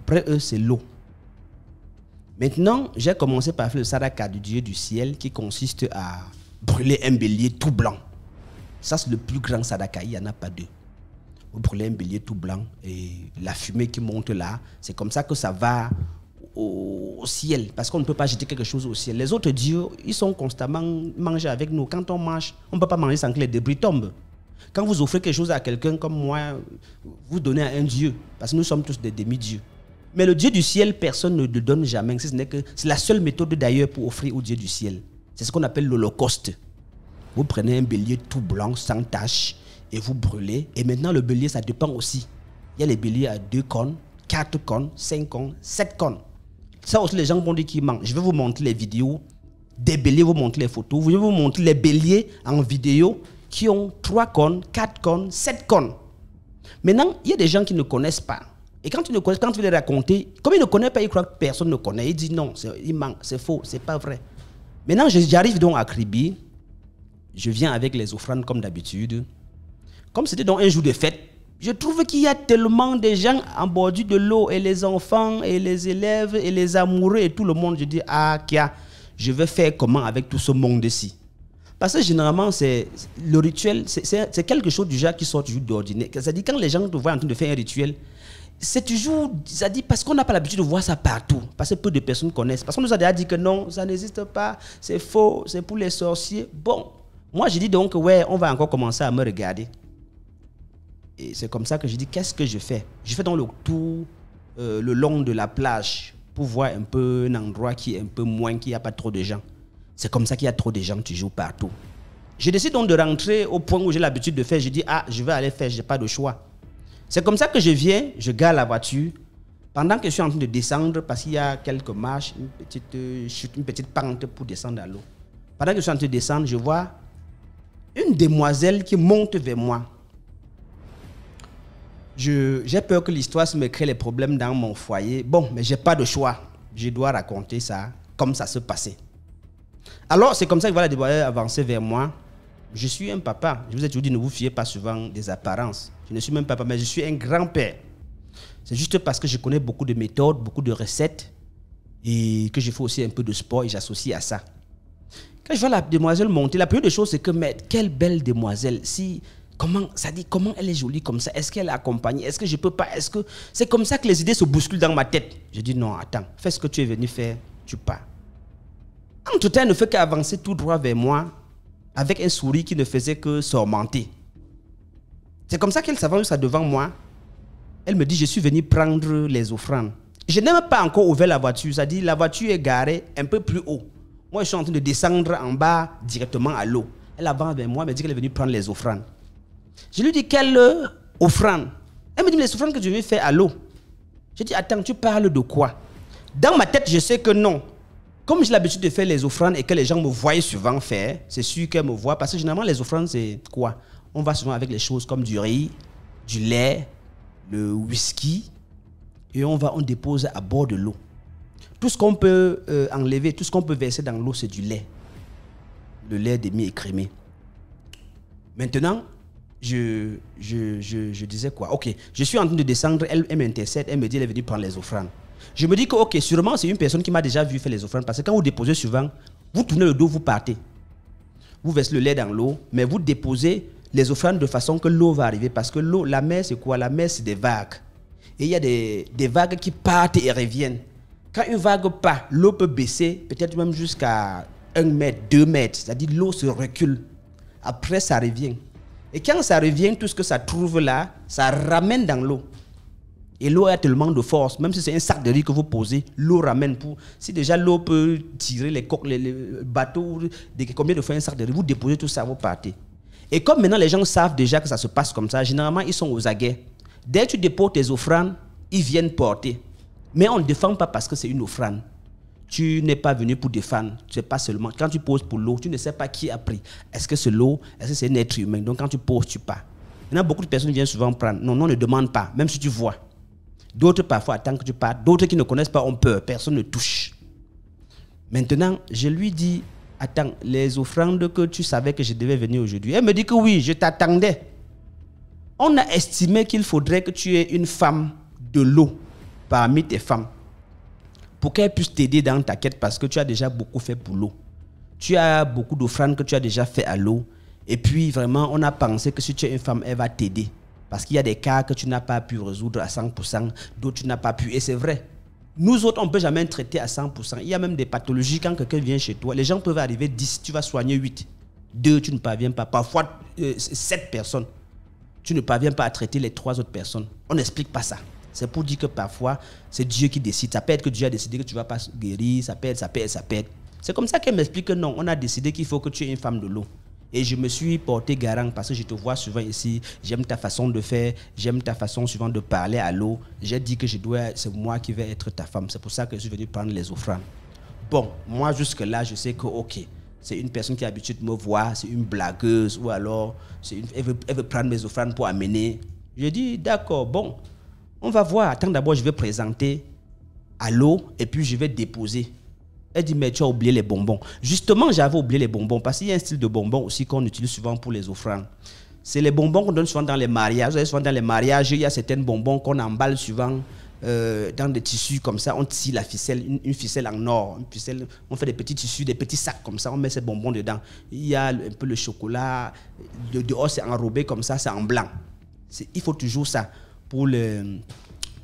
Après eux, c'est l'eau. Maintenant, j'ai commencé par faire le sadaka de Dieu du ciel, qui consiste à brûler un bélier tout blanc. Ça, c'est le plus grand sadakaï il n'y en a pas deux. Vous un bélier tout blanc et la fumée qui monte là, c'est comme ça que ça va au, ciel, parce qu'on ne peut pas jeter quelque chose au ciel. Les autres dieux, ils sont constamment mangés avec nous. Quand on mange, on ne peut pas manger sans que les débris tombent. Quand vous offrez quelque chose à quelqu'un comme moi, vous donnez à un dieu, parce que nous sommes tous des demi-dieux. Mais le Dieu du ciel, personne ne le donne jamais. ce que c'est la seule méthode d'ailleurs pour offrir au Dieu du ciel. C'est ce qu'on appelle l'Holocauste. Vous prenez un bélier tout blanc, sans tache, et vous brûlez. Et maintenant, le bélier, ça dépend aussi. Il y a les béliers à deux cornes, quatre cornes, cinq cornes, sept cornes. Ça aussi, les gens vont dire qu'ils manquent. Je vais vous montrer les vidéos des béliers, vous montrer les photos. Je vais vous montrer les béliers en vidéo qui ont trois cornes, quatre cornes, 7 cornes. Maintenant, il y a des gens qui ne connaissent pas. Et quand tu ne quand les racontes, comme ils ne connaissent pas, ils croient que personne ne connaît. Ils disent non, il manque, c'est faux, c'est pas vrai. Maintenant, j'arrive donc à Kribi. Je viens avec les offrandes comme d'habitude. Comme c'était donc un jour de fête, je trouve qu'il y a tellement de gens en bordure de l'eau, et les enfants, et les élèves, et les amoureux, et tout le monde. Je dis, ah, Kia, je vais faire comment avec tout ce monde-ci Parce que généralement, c'est le rituel, c'est quelque chose déjà qui sort du d'ordinaire. C'est-à-dire, quand les gens te voient en train de faire un rituel, c'est toujours, ça dit, parce qu'on n'a pas l'habitude de voir ça partout, parce que peu de personnes connaissent, parce qu'on nous a déjà dit que non, ça n'existe pas, c'est faux, c'est pour les sorciers. Bon, moi j'ai dis donc, ouais, on va encore commencer à me regarder. Et c'est comme ça que je dis, qu'est-ce que je fais Je fais donc le tour, euh, le long de la plage, pour voir un peu un endroit qui est un peu moins, qui a pas trop de gens. C'est comme ça qu'il y a trop de gens toujours partout. Je décide donc de rentrer au point où j'ai l'habitude de faire. Je dis, ah, je vais aller faire, je n'ai pas de choix. C'est comme ça que je viens, je gare la voiture. Pendant que je suis en train de descendre, parce qu'il y a quelques marches, une petite euh, une petite pente pour descendre à l'eau. Pendant que je suis en train de descendre, je vois une demoiselle qui monte vers moi. J'ai peur que l'histoire me crée les problèmes dans mon foyer. Bon, mais j'ai pas de choix. Je dois raconter ça comme ça se passait. Alors, c'est comme ça que voilà, la demoiselle avancer vers moi je suis un papa. Je vous ai toujours dit, ne vous fiez pas souvent des apparences. Je ne suis même pas papa, mais je suis un grand-père. C'est juste parce que je connais beaucoup de méthodes, beaucoup de recettes et que je fais aussi un peu de sport et j'associe à ça. Quand je vois la demoiselle monter, la première des choses, c'est que, mais quelle belle demoiselle. Si, comment, ça dit, comment elle est jolie comme ça Est-ce qu'elle est accompagnée Est-ce que je peux pas Est-ce que. C'est comme ça que les idées se bousculent dans ma tête. Je dis, non, attends, fais ce que tu es venu faire, tu pars. En tout temps, elle ne fait qu'avancer tout droit vers moi avec un sourire qui ne faisait que sormenter. C'est comme ça qu'elle s'avance devant moi. Elle me dit, je suis venu prendre les offrandes. Je n'ai même pas encore ouvert la voiture, cest à la voiture est garée un peu plus haut. Moi, je suis en train de descendre en bas directement à l'eau. Elle avance vers moi, me dit qu'elle est venue prendre les offrandes. Je lui dis, quelle offrandes Elle me dit, les offrandes que tu veux faire à l'eau. Je dis, attends, tu parles de quoi Dans ma tête, je sais que non. Comme j'ai l'habitude de faire les offrandes et que les gens me voient souvent faire, c'est sûr qu'elles me voient. Parce que généralement, les offrandes, c'est quoi On va souvent avec les choses comme du riz, du lait, le whisky, et on va, on dépose à bord de l'eau. Tout ce qu'on peut euh, enlever, tout ce qu'on peut verser dans l'eau, c'est du lait. Le lait demi-écrémé. Maintenant, je, je, je, disais quoi Ok, je suis en train de descendre, elle, elle m'intercède, elle me dit, elle est venue prendre les offrandes. Je me dis que, ok, sûrement, c'est une personne qui m'a déjà vu faire les offrandes. Parce que quand vous déposez souvent, vous tournez le dos, vous partez. Vous versez le lait dans l'eau, mais vous déposez les offrandes de façon que l'eau va arriver. Parce que l'eau, la mer, c'est quoi La mer, c'est des vagues. Et il y a des, vagues qui partent et reviennent. Quand une vague part, l'eau peut baisser, peut-être même jusqu'à 1 mètre, 2 mètres. C'est-à-dire l'eau se recule. Après, ça revient. Et quand ça revient, tout ce que ça trouve là, ça ramène dans l'eau. Et l'eau a tellement de force, même si c'est un sac de riz que vous posez, l'eau ramène pour. Si déjà l'eau peut tirer les, coques, les, bateaux, combien de fois un sac de riz, vous déposez tout ça, vous partez. Et comme maintenant les gens savent déjà que ça se passe comme ça, généralement ils sont aux aguets. Dès que tu déposes tes offrandes, ils viennent porter. Mais on ne défend pas parce que c'est une offrande. Tu n'es pas venu pour défendre. Tu sais pas seulement. Quand tu poses pour l'eau, tu ne sais pas qui a pris. Est-ce que c'est l'eau Est-ce que c'est un être humain Donc quand tu poses, tu pars. Maintenant, beaucoup de personnes viennent souvent prendre. Non, non, ne demande pas, même si tu vois. D'autres, parfois, tant que tu pars, d'autres qui ne connaissent pas ont peur. Personne ne touche. Maintenant, je lui dis Attends, les offrandes que tu savais que je devais venir aujourd'hui. Elle me dit que oui, je t'attendais. On a estimé qu'il faudrait que tu aies une femme de l'eau parmi tes femmes pour qu'elle puisse t'aider dans ta quête parce que tu as déjà beaucoup fait pour l'eau. Tu as beaucoup d'offrandes que tu as déjà fait à l'eau. Et puis, vraiment, on a pensé que si tu es une femme, elle va t'aider. Parce qu'il y a des cas que tu n'as pas pu résoudre à 100%, d'autres tu n'as pas pu, et c'est vrai. Nous autres, on ne peut jamais traiter à 100%. Il y a même des pathologies, quand quelqu'un vient chez toi, les gens peuvent arriver 10, tu vas soigner 8. 2, tu ne parviens pas. Parfois, euh, sept 7 personnes, tu ne parviens pas à traiter les 3 autres personnes. On n'explique pas ça. C'est pour dire que parfois, c'est Dieu qui décide. Ça peut être que Dieu a décidé que tu ne vas pas guérir, ça peut être, ça peut être, ça peut être. C'est comme ça qu'elle m'explique que non, on a décidé qu'il faut que tu aies une femme de l'eau. Et je me suis porté garant parce que je te vois souvent ici, j'aime ta façon de faire, j'aime ta façon souvent de parler à l'eau. J'ai dit que je dois, c'est moi qui vais être ta femme. C'est pour ça que je suis venu prendre les offrandes. Bon, moi jusque-là, je sais que, ok, c'est une personne qui a l'habitude de me voir, c'est une blagueuse, ou alors elle, veut, elle, veut, prendre mes offrandes pour amener. Je dis, d'accord, bon, on va voir. Attends, d'abord, je vais présenter à l'eau et puis je vais déposer. Elle dit, mais tu as oublié les bonbons. Justement, j'avais oublié les bonbons parce qu'il y a un style de bonbons aussi qu'on utilise souvent pour les offrandes. C'est les bonbons qu'on donne souvent dans les mariages. Vous souvent dans les mariages, il y a certains bonbons qu'on emballe souvent euh, dans des tissus comme ça. On tisse la ficelle, une, ficelle en or. Une ficelle, on fait des petits tissus, des petits sacs comme ça. On met ces bonbons dedans. Il y a un peu le chocolat. de dehors, c'est enrobé comme ça, c'est en blanc. Il faut toujours ça pour, le,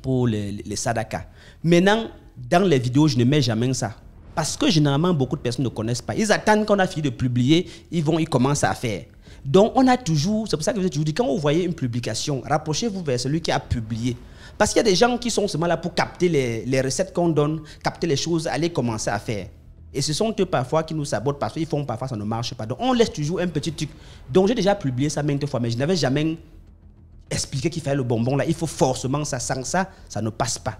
pour les, les sadakas. Maintenant, dans les vidéos, je ne mets jamais ça parce que généralement, beaucoup de personnes ne connaissent pas. Ils attendent qu'on a fini de publier, ils vont, ils commencent à faire. Donc, on a toujours, c'est pour ça que je vous dis, quand vous voyez une publication, rapprochez-vous vers celui qui a publié. Parce qu'il y a des gens qui sont seulement là pour capter les, recettes qu'on donne, capter les choses, aller commencer à faire. Et ce sont eux parfois qui nous sabotent parce qu'ils font parfois ça ne marche pas. Donc on laisse toujours un petit truc. Donc j'ai déjà publié ça maintes fois, mais je n'avais jamais expliqué qu'il fallait le bonbon là. Il faut forcément ça. Sans ça, ça ne passe pas.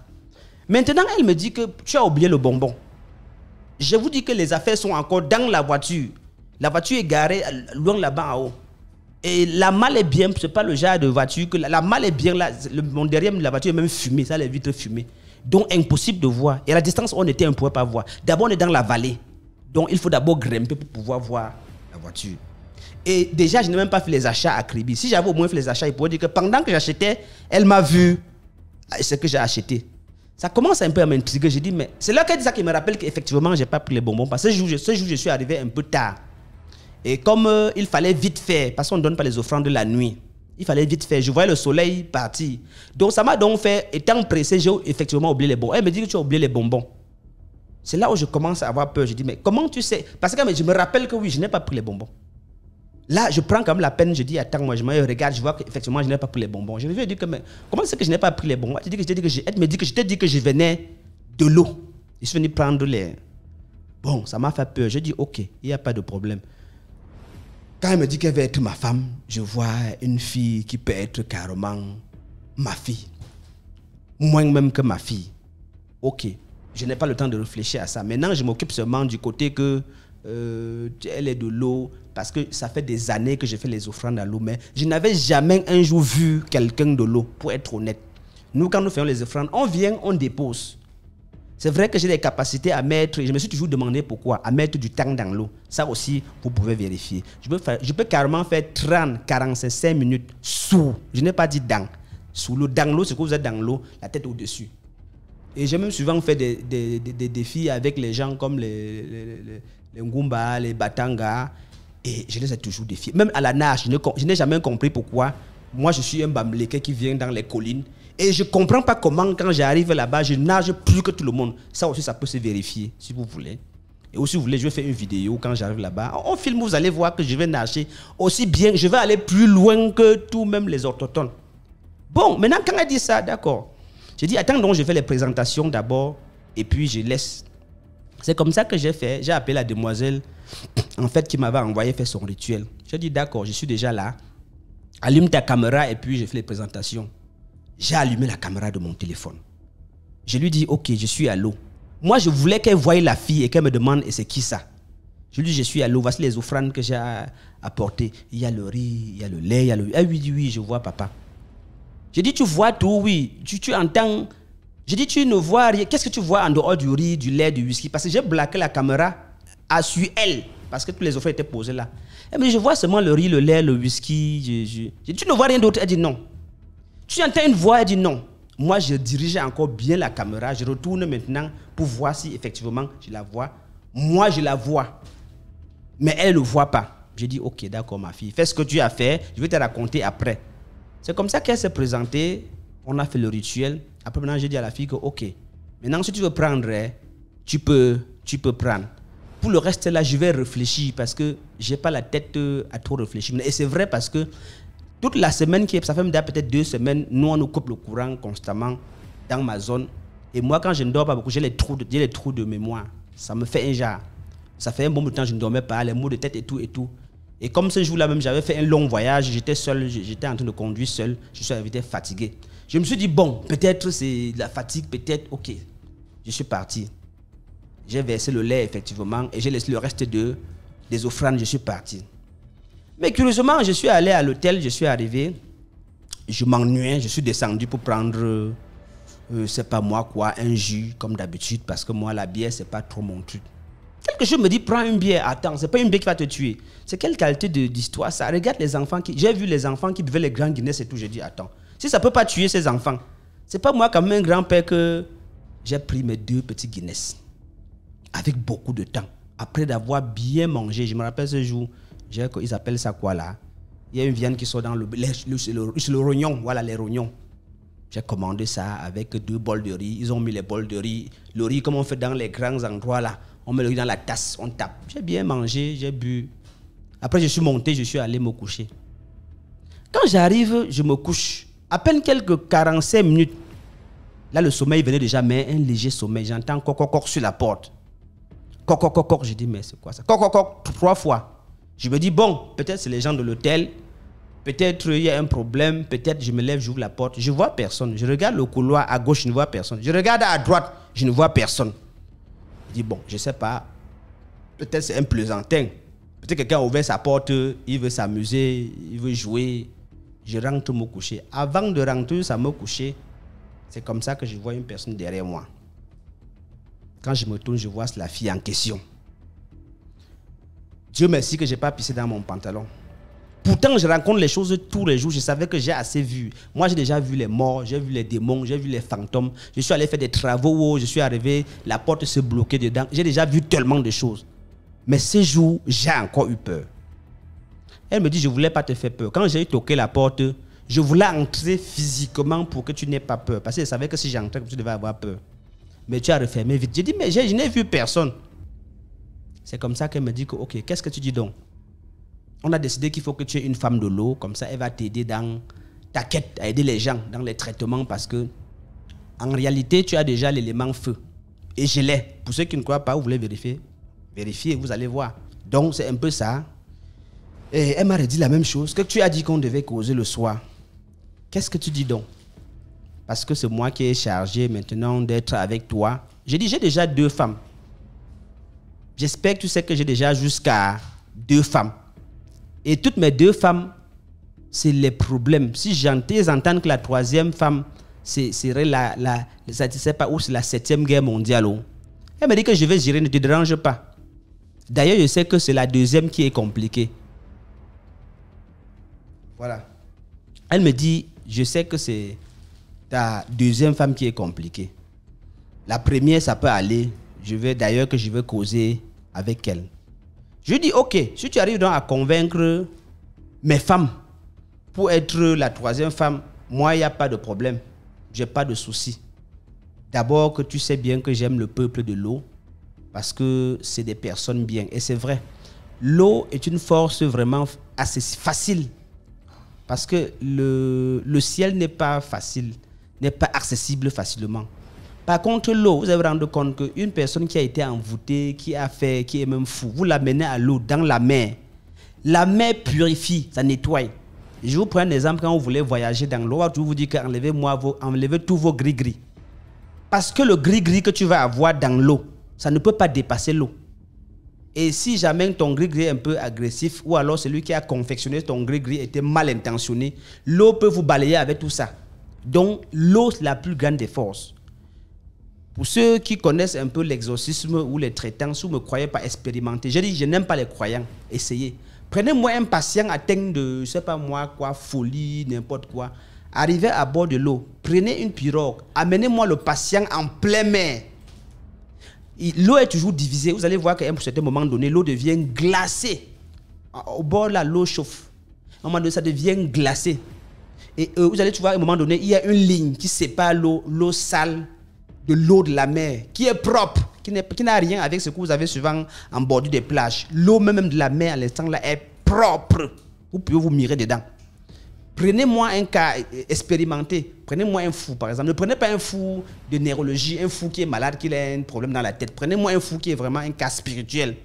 Maintenant, elle me dit que tu as oublié le bonbon. Je vous dis que les affaires sont encore dans la voiture. La voiture est garée loin là-bas en haut. Et la malle est bien, c'est pas le genre de voiture que la, malle est bien là. Le, mon derrière la voiture est même fumée, ça les vitres fumées. Donc impossible de voir. Et à la distance, on était, on ne pouvait pas voir. D'abord, on est dans la vallée. Donc il faut d'abord grimper pour pouvoir voir la voiture. Et déjà, je n'ai même pas fait les achats à Kribi. Si j'avais au moins fait les achats, il pourrait dire que pendant que j'achetais, elle m'a vu ah, ce que j'ai acheté. Ça commence un peu à m'intriguer. Je dis, mais c'est là que ça qui me rappelle qu'effectivement, je n'ai pas pris les bonbons. Parce que ce jour, je, je suis arrivé un peu tard. Et comme euh, il fallait vite faire, parce qu'on ne donne pas les offrandes la nuit, il fallait vite faire. Je voyais le soleil partir. Donc ça m'a donc fait, étant pressé, j'ai effectivement oublié les bonbons. Elle me dit que tu as oublié les bonbons. C'est là où je commence à avoir peur. Je dis, mais comment tu sais Parce que mais je me rappelle que oui, je n'ai pas pris les bonbons. Là, je prends quand même la peine, je dis, attends, moi, je me regarde, je vois qu'effectivement, je n'ai pas pris les bonbons. Je me dire que, comment c'est que je n'ai pas pris les bonbons Tu dis que je que je, me dit que je dit que je venais de l'eau. Je suis venu prendre les. Bon, ça m'a fait peur. Je dis, ok, il n'y a pas de problème. Quand elle me dit qu'elle veut être ma femme, je vois une fille qui peut être carrément ma fille. Moins même que ma fille. Ok, je n'ai pas le temps de réfléchir à ça. Maintenant, je m'occupe seulement du côté que euh, elle est de l'eau, parce que ça fait des années que je fais les offrandes à l'eau, mais je n'avais jamais un jour vu quelqu'un de l'eau, pour être honnête. Nous, quand nous faisons les offrandes, on vient, on dépose. C'est vrai que j'ai des capacités à mettre, je me suis toujours demandé pourquoi, à mettre du temps dans l'eau. Ça aussi, vous pouvez vérifier. Je peux, faire, je peux carrément faire 30, 45 minutes sous, je n'ai pas dit dans. Sous l'eau, dans l'eau, c'est que vous êtes dans l'eau, la tête au-dessus. Et j'ai même souvent fait des, défis avec les gens comme les les Ngumba, les Batanga. Et je les ai toujours défiés. Même à la nage, je n'ai jamais compris pourquoi. Moi, je suis un Bamblé qui vient dans les collines. Et je ne comprends pas comment, quand j'arrive là-bas, je nage plus que tout le monde. Ça aussi, ça peut se vérifier, si vous voulez. Et aussi, vous voulez, je vais faire une vidéo quand j'arrive là-bas. On filme, vous allez voir que je vais nager aussi bien, je vais aller plus loin que tout, même les autochtones. Bon, maintenant, quand elle dit ça, d'accord. J'ai dit, attends, donc, je fais les présentations d'abord. Et puis, je laisse c'est comme ça que j'ai fait. J'ai appelé la demoiselle, en fait, qui m'avait envoyé faire son rituel. ai dit, d'accord, je suis déjà là. Allume ta caméra et puis je fais les présentations. J'ai allumé la caméra de mon téléphone. Je lui dis, ok, je suis à l'eau. Moi, je voulais qu'elle voie la fille et qu'elle me demande, et c'est qui ça Je lui dis, je suis à l'eau, voici les offrandes que j'ai apportées. Il y a le riz, il y a le lait, il y a le... Elle lui dit, oui, je vois papa. Je dit, tu vois tout, oui. Tu, tu entends je dis tu ne vois rien. Qu'est-ce que tu vois en dehors du riz, du lait, du whisky Parce que j'ai blaqué la caméra à, sur elle, parce que tous les offres étaient posées là. Elle me je vois seulement le riz, le lait, le whisky. Je, tu ne vois rien d'autre Elle dit, non. Tu entends une voix, elle dit, non. Moi, je dirigeais encore bien la caméra. Je retourne maintenant pour voir si effectivement je la vois. Moi, je la vois. Mais elle ne le voit pas. Je dit, ok, d'accord, ma fille, fais ce que tu as fait, je vais te raconter après. C'est comme ça qu'elle s'est présentée, on a fait le rituel, après, maintenant, j'ai dit à la fille que, OK, maintenant, si tu veux prendre, hein, tu peux, tu peux prendre. Pour le reste, là, je vais réfléchir parce que je n'ai pas la tête euh, à trop réfléchir. Et c'est vrai parce que toute la semaine, qui ça fait peut-être deux semaines, nous, on nous coupe le courant constamment dans ma zone. Et moi, quand je ne dors pas beaucoup, j'ai les trous de, mémoire. Ça me fait un genre. Ça fait un bon bout de temps que je ne dormais pas, les maux de tête et tout et tout. Et comme ce jour-là même, j'avais fait un long voyage, j'étais seul, j'étais en train de conduire seul, je suis invité fatigué. Je me suis dit, bon, peut-être c'est la fatigue, peut-être, ok. Je suis parti. J'ai versé le lait, effectivement, et j'ai laissé le reste de, des offrandes, je suis parti. Mais curieusement, je suis allé à l'hôtel, je suis arrivé, je m'ennuyais, je suis descendu pour prendre, euh, c'est pas moi quoi, un jus, comme d'habitude, parce que moi, la bière, c'est pas trop mon truc. Quelque chose me dit, prends une bière, attends, c'est pas une bière qui va te tuer. C'est quelle qualité d'histoire ça Regarde les enfants qui. J'ai vu les enfants qui buvaient les grands Guinness et tout, je dis, attends. Si ça ne peut pas tuer ses enfants, Ce n'est pas moi, comme un grand-père, que j'ai pris mes deux petits Guinness avec beaucoup de temps. Après d'avoir bien mangé, je me rappelle ce jour, ils appellent ça quoi là Il y a une viande qui sort dans le, le rognon, voilà les rognons. J'ai commandé ça avec deux bols de riz. Ils ont mis les bols de riz. Le riz, comme on fait dans les grands endroits là, on met le riz dans la tasse, on tape. J'ai bien mangé, j'ai bu. Après, je suis monté, je suis allé me coucher. Quand j'arrive, je me couche. À peine quelques 45 minutes, là le sommeil venait déjà, mais un léger sommeil. J'entends coq, sur la porte. Coq, coq, Je dis, mais c'est quoi ça Coq, trois fois. Je me dis, bon, peut-être c'est les gens de l'hôtel. Peut-être il y a un problème. Peut-être je me lève, j'ouvre la porte. Je vois personne. Je regarde le couloir à gauche, je ne vois personne. Je regarde à droite, je ne vois personne. Je dis, bon, je ne sais pas. Peut-être c'est un plaisantin. Peut-être quelqu'un a ouvert sa porte, il veut s'amuser, il veut jouer je rentre me coucher. Avant de rentrer, ça me coucher. C'est comme ça que je vois une personne derrière moi. Quand je me tourne, je vois la fille en question. Dieu merci que je n'ai pas pissé dans mon pantalon. Pourtant, je rencontre les choses tous les jours. Je savais que j'ai assez vu. Moi, j'ai déjà vu les morts, j'ai vu les démons, j'ai vu les fantômes. Je suis allé faire des travaux oh, je suis arrivé, la porte se bloquait dedans. J'ai déjà vu tellement de choses. Mais ces jours, j'ai encore eu peur. Elle me dit, je ne voulais pas te faire peur. Quand j'ai toqué la porte, je voulais entrer physiquement pour que tu n'aies pas peur. Parce qu'elle savait que si j'entrais, tu devais avoir peur. Mais tu as refermé vite. J'ai dit, mais je, n'ai vu personne. C'est comme ça qu'elle me dit ok, qu'est-ce que tu dis donc On a décidé qu'il faut que tu aies une femme de l'eau, comme ça elle va t'aider dans ta quête, à aider les gens dans les traitements parce que, en réalité, tu as déjà l'élément feu. Et je l'ai. Pour ceux qui ne croient pas, vous voulez vérifier, vérifiez, vous allez voir. Donc, c'est un peu ça. Et elle m'a dit la même chose que tu as dit qu'on devait causer le soir. Qu'est-ce que tu dis donc Parce que c'est moi qui est chargé maintenant d'être avec toi. J'ai dit, j'ai déjà deux femmes. J'espère que tu sais que j'ai déjà jusqu'à deux femmes. Et toutes mes deux femmes, c'est les problèmes. Si j'entends que la troisième femme, serait la, la, pas, où c'est la septième guerre mondiale. Oh. Elle m'a dit que je vais gérer, ne te dérange pas. D'ailleurs, je sais que c'est la deuxième qui est compliquée. Voilà. Elle me dit, je sais que c'est ta deuxième femme qui est compliquée. La première, ça peut aller. Je vais d'ailleurs que je vais causer avec elle. Je dis, ok, si tu arrives à convaincre mes femmes pour être la troisième femme, moi, il n'y a pas de problème. J'ai pas de souci. D'abord que tu sais bien que j'aime le peuple de l'eau parce que c'est des personnes bien. Et c'est vrai. L'eau est une force vraiment assez facile parce que le, ciel n'est pas facile, n'est pas accessible facilement. Par contre, l'eau, vous avez rendu compte qu'une personne qui a été envoûtée, qui a fait, qui est même fou, vous l'amenez à l'eau, dans la mer. La mer purifie, ça nettoie. Je vous prends un exemple quand vous voulez voyager dans l'eau, je vous dis qu'enlevez-moi enlevez tous vos gris-gris. Parce que le gris-gris que tu vas avoir dans l'eau, ça ne peut pas dépasser l'eau. Et si jamais ton gris-gris un peu agressif, ou alors celui qui a confectionné ton gris-gris était mal intentionné, l'eau peut vous balayer avec tout ça. Donc, l'eau, c'est la plus grande des forces. Pour ceux qui connaissent un peu l'exorcisme ou les traitants, si vous ne me croyez pas, expérimenté. Je dis, je n'aime pas les croyants. Essayez. Prenez-moi un patient atteint de, je sais pas moi, quoi, folie, n'importe quoi. Arrivez à bord de l'eau, prenez une pirogue, amenez-moi le patient en plein mer l'eau est toujours divisée. Vous allez voir qu'à un certain moment donné, l'eau devient glacée. Ah, au bord, là, l'eau chauffe. À un moment donné, ça devient glacé. Et euh, vous allez voir, à un moment donné, il y a une ligne qui sépare l'eau, l'eau sale de l'eau de la mer, qui est propre, qui n'a rien avec ce que vous avez souvent en bordure des plages. L'eau même de la mer, à l'instant, là, est propre. Vous pouvez vous mirer dedans. Prenez-moi un cas expérimenté. Prenez-moi un fou, par exemple. Ne prenez pas un fou de neurologie, un fou qui est malade, qui a un problème dans la tête. Prenez-moi un fou qui est vraiment un cas spirituel.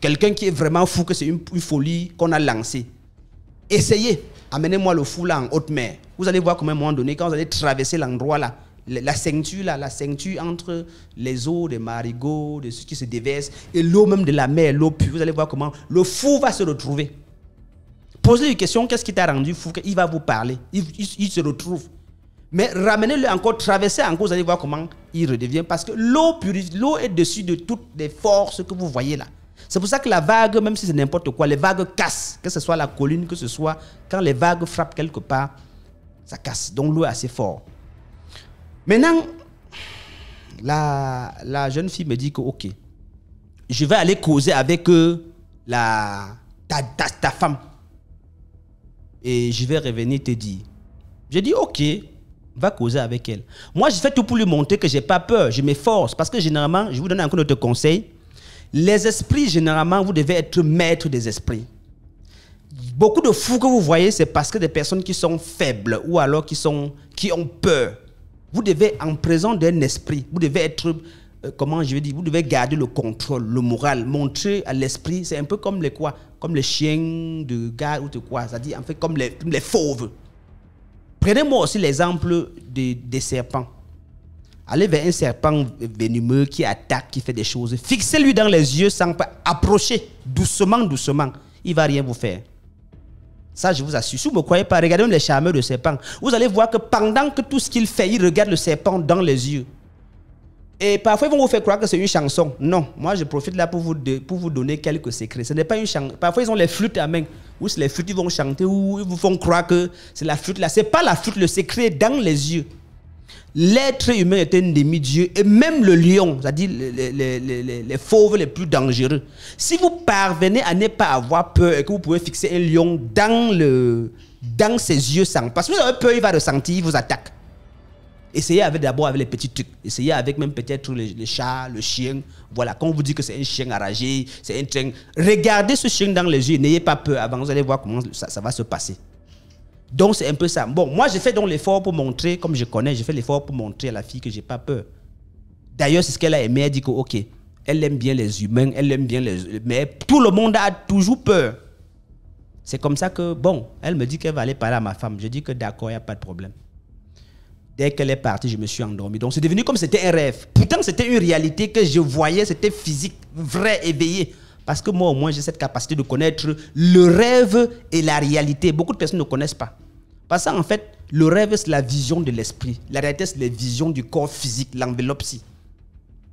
Quelqu'un qui est vraiment fou, que c'est une, folie qu'on a lancée. Essayez. Amenez-moi le fou là en haute mer. Vous allez voir comment à un moment donné, quand vous allez traverser l'endroit là, la ceinture là, la ceinture entre les eaux des marigots, de ce qui se déverse, et l'eau même de la mer, l'eau pure, vous allez voir comment le fou va se retrouver. Posez une question, qu'est-ce qui t'a rendu fou Il va vous parler, il, se retrouve. Mais ramenez-le encore, traversez encore, vous allez voir comment il redevient. Parce que l'eau purifie, l'eau est dessus de toutes les forces que vous voyez là. C'est pour ça que la vague, même si c'est n'importe quoi, les vagues cassent. Que ce soit la colline, que ce soit... Quand les vagues frappent quelque part, ça casse. Donc l'eau est assez forte. Maintenant, la, jeune fille me dit que, ok, je vais aller causer avec euh, la, ta femme et je vais revenir te dire. J'ai dit, ok, va causer avec elle. Moi, je fais tout pour lui montrer que j'ai pas peur, je m'efforce. Parce que généralement, je vous donne encore notre conseil. Les esprits, généralement, vous devez être maître des esprits. Beaucoup de fous que vous voyez, c'est parce que des personnes qui sont faibles ou alors qui, sont, qui ont peur. Vous devez, en présence d'un esprit, vous devez être euh, comment je vais dire, vous devez garder le contrôle, le moral, montrer à l'esprit, c'est un peu comme les quoi, comme les chiens de garde ou de quoi, c'est-à-dire en fait comme les, les fauves. Prenez-moi aussi l'exemple des, serpents. Allez vers un serpent venimeux qui attaque, qui fait des choses. Fixez-lui dans les yeux sans pas approcher doucement, doucement. Il va rien vous faire. Ça, je vous assure. Si vous ne me croyez pas, regardez les charmeurs de serpents. Vous allez voir que pendant que tout ce qu'il fait, il regarde le serpent dans les yeux. Et parfois, ils vont vous faire croire que c'est une chanson. Non, moi, je profite là pour vous, de, pour vous donner quelques secrets. Ce n'est pas une chanson. Parfois, ils ont les flûtes à main. Ou les flûtes, ils vont chanter, ou ils vous font croire que c'est la flûte là. Ce n'est pas la flûte, le secret est dans les yeux. L'être humain est un demi-dieu, et même le lion, c'est-à-dire les, les, les, les, fauves les plus dangereux. Si vous parvenez à ne pas avoir peur et que vous pouvez fixer un lion dans, le, dans ses yeux sans parce que vous avez peur, il va ressentir, il vous attaque. Essayez avec d'abord avec les petits trucs. Essayez avec même peut-être les, chats, le chien. Voilà, quand on vous dit que c'est un chien arraché, c'est un chien. Regardez ce chien dans les yeux, n'ayez pas peur. Avant, vous allez voir comment ça, va se passer. Donc, c'est un peu ça. Bon, moi, j'ai fait donc l'effort pour montrer, comme je connais, j'ai fait l'effort pour montrer à la fille que j'ai pas peur. D'ailleurs, c'est ce qu'elle a aimé. Elle dit que, OK, elle aime bien les humains, elle aime bien les. Mais tout le monde a toujours peur. C'est comme ça que, bon, elle me dit qu'elle va aller parler à ma femme. Je dis que, d'accord, il n'y a pas de problème. Dès qu'elle est partie, je me suis endormi. Donc c'est devenu comme c'était un rêve. Pourtant, c'était une réalité que je voyais, c'était physique, vrai, éveillé. Parce que moi, au moins, j'ai cette capacité de connaître le rêve et la réalité. Beaucoup de personnes ne connaissent pas. Parce en fait, le rêve, c'est la vision de l'esprit. La réalité, c'est la vision du corps physique, l'enveloppe ci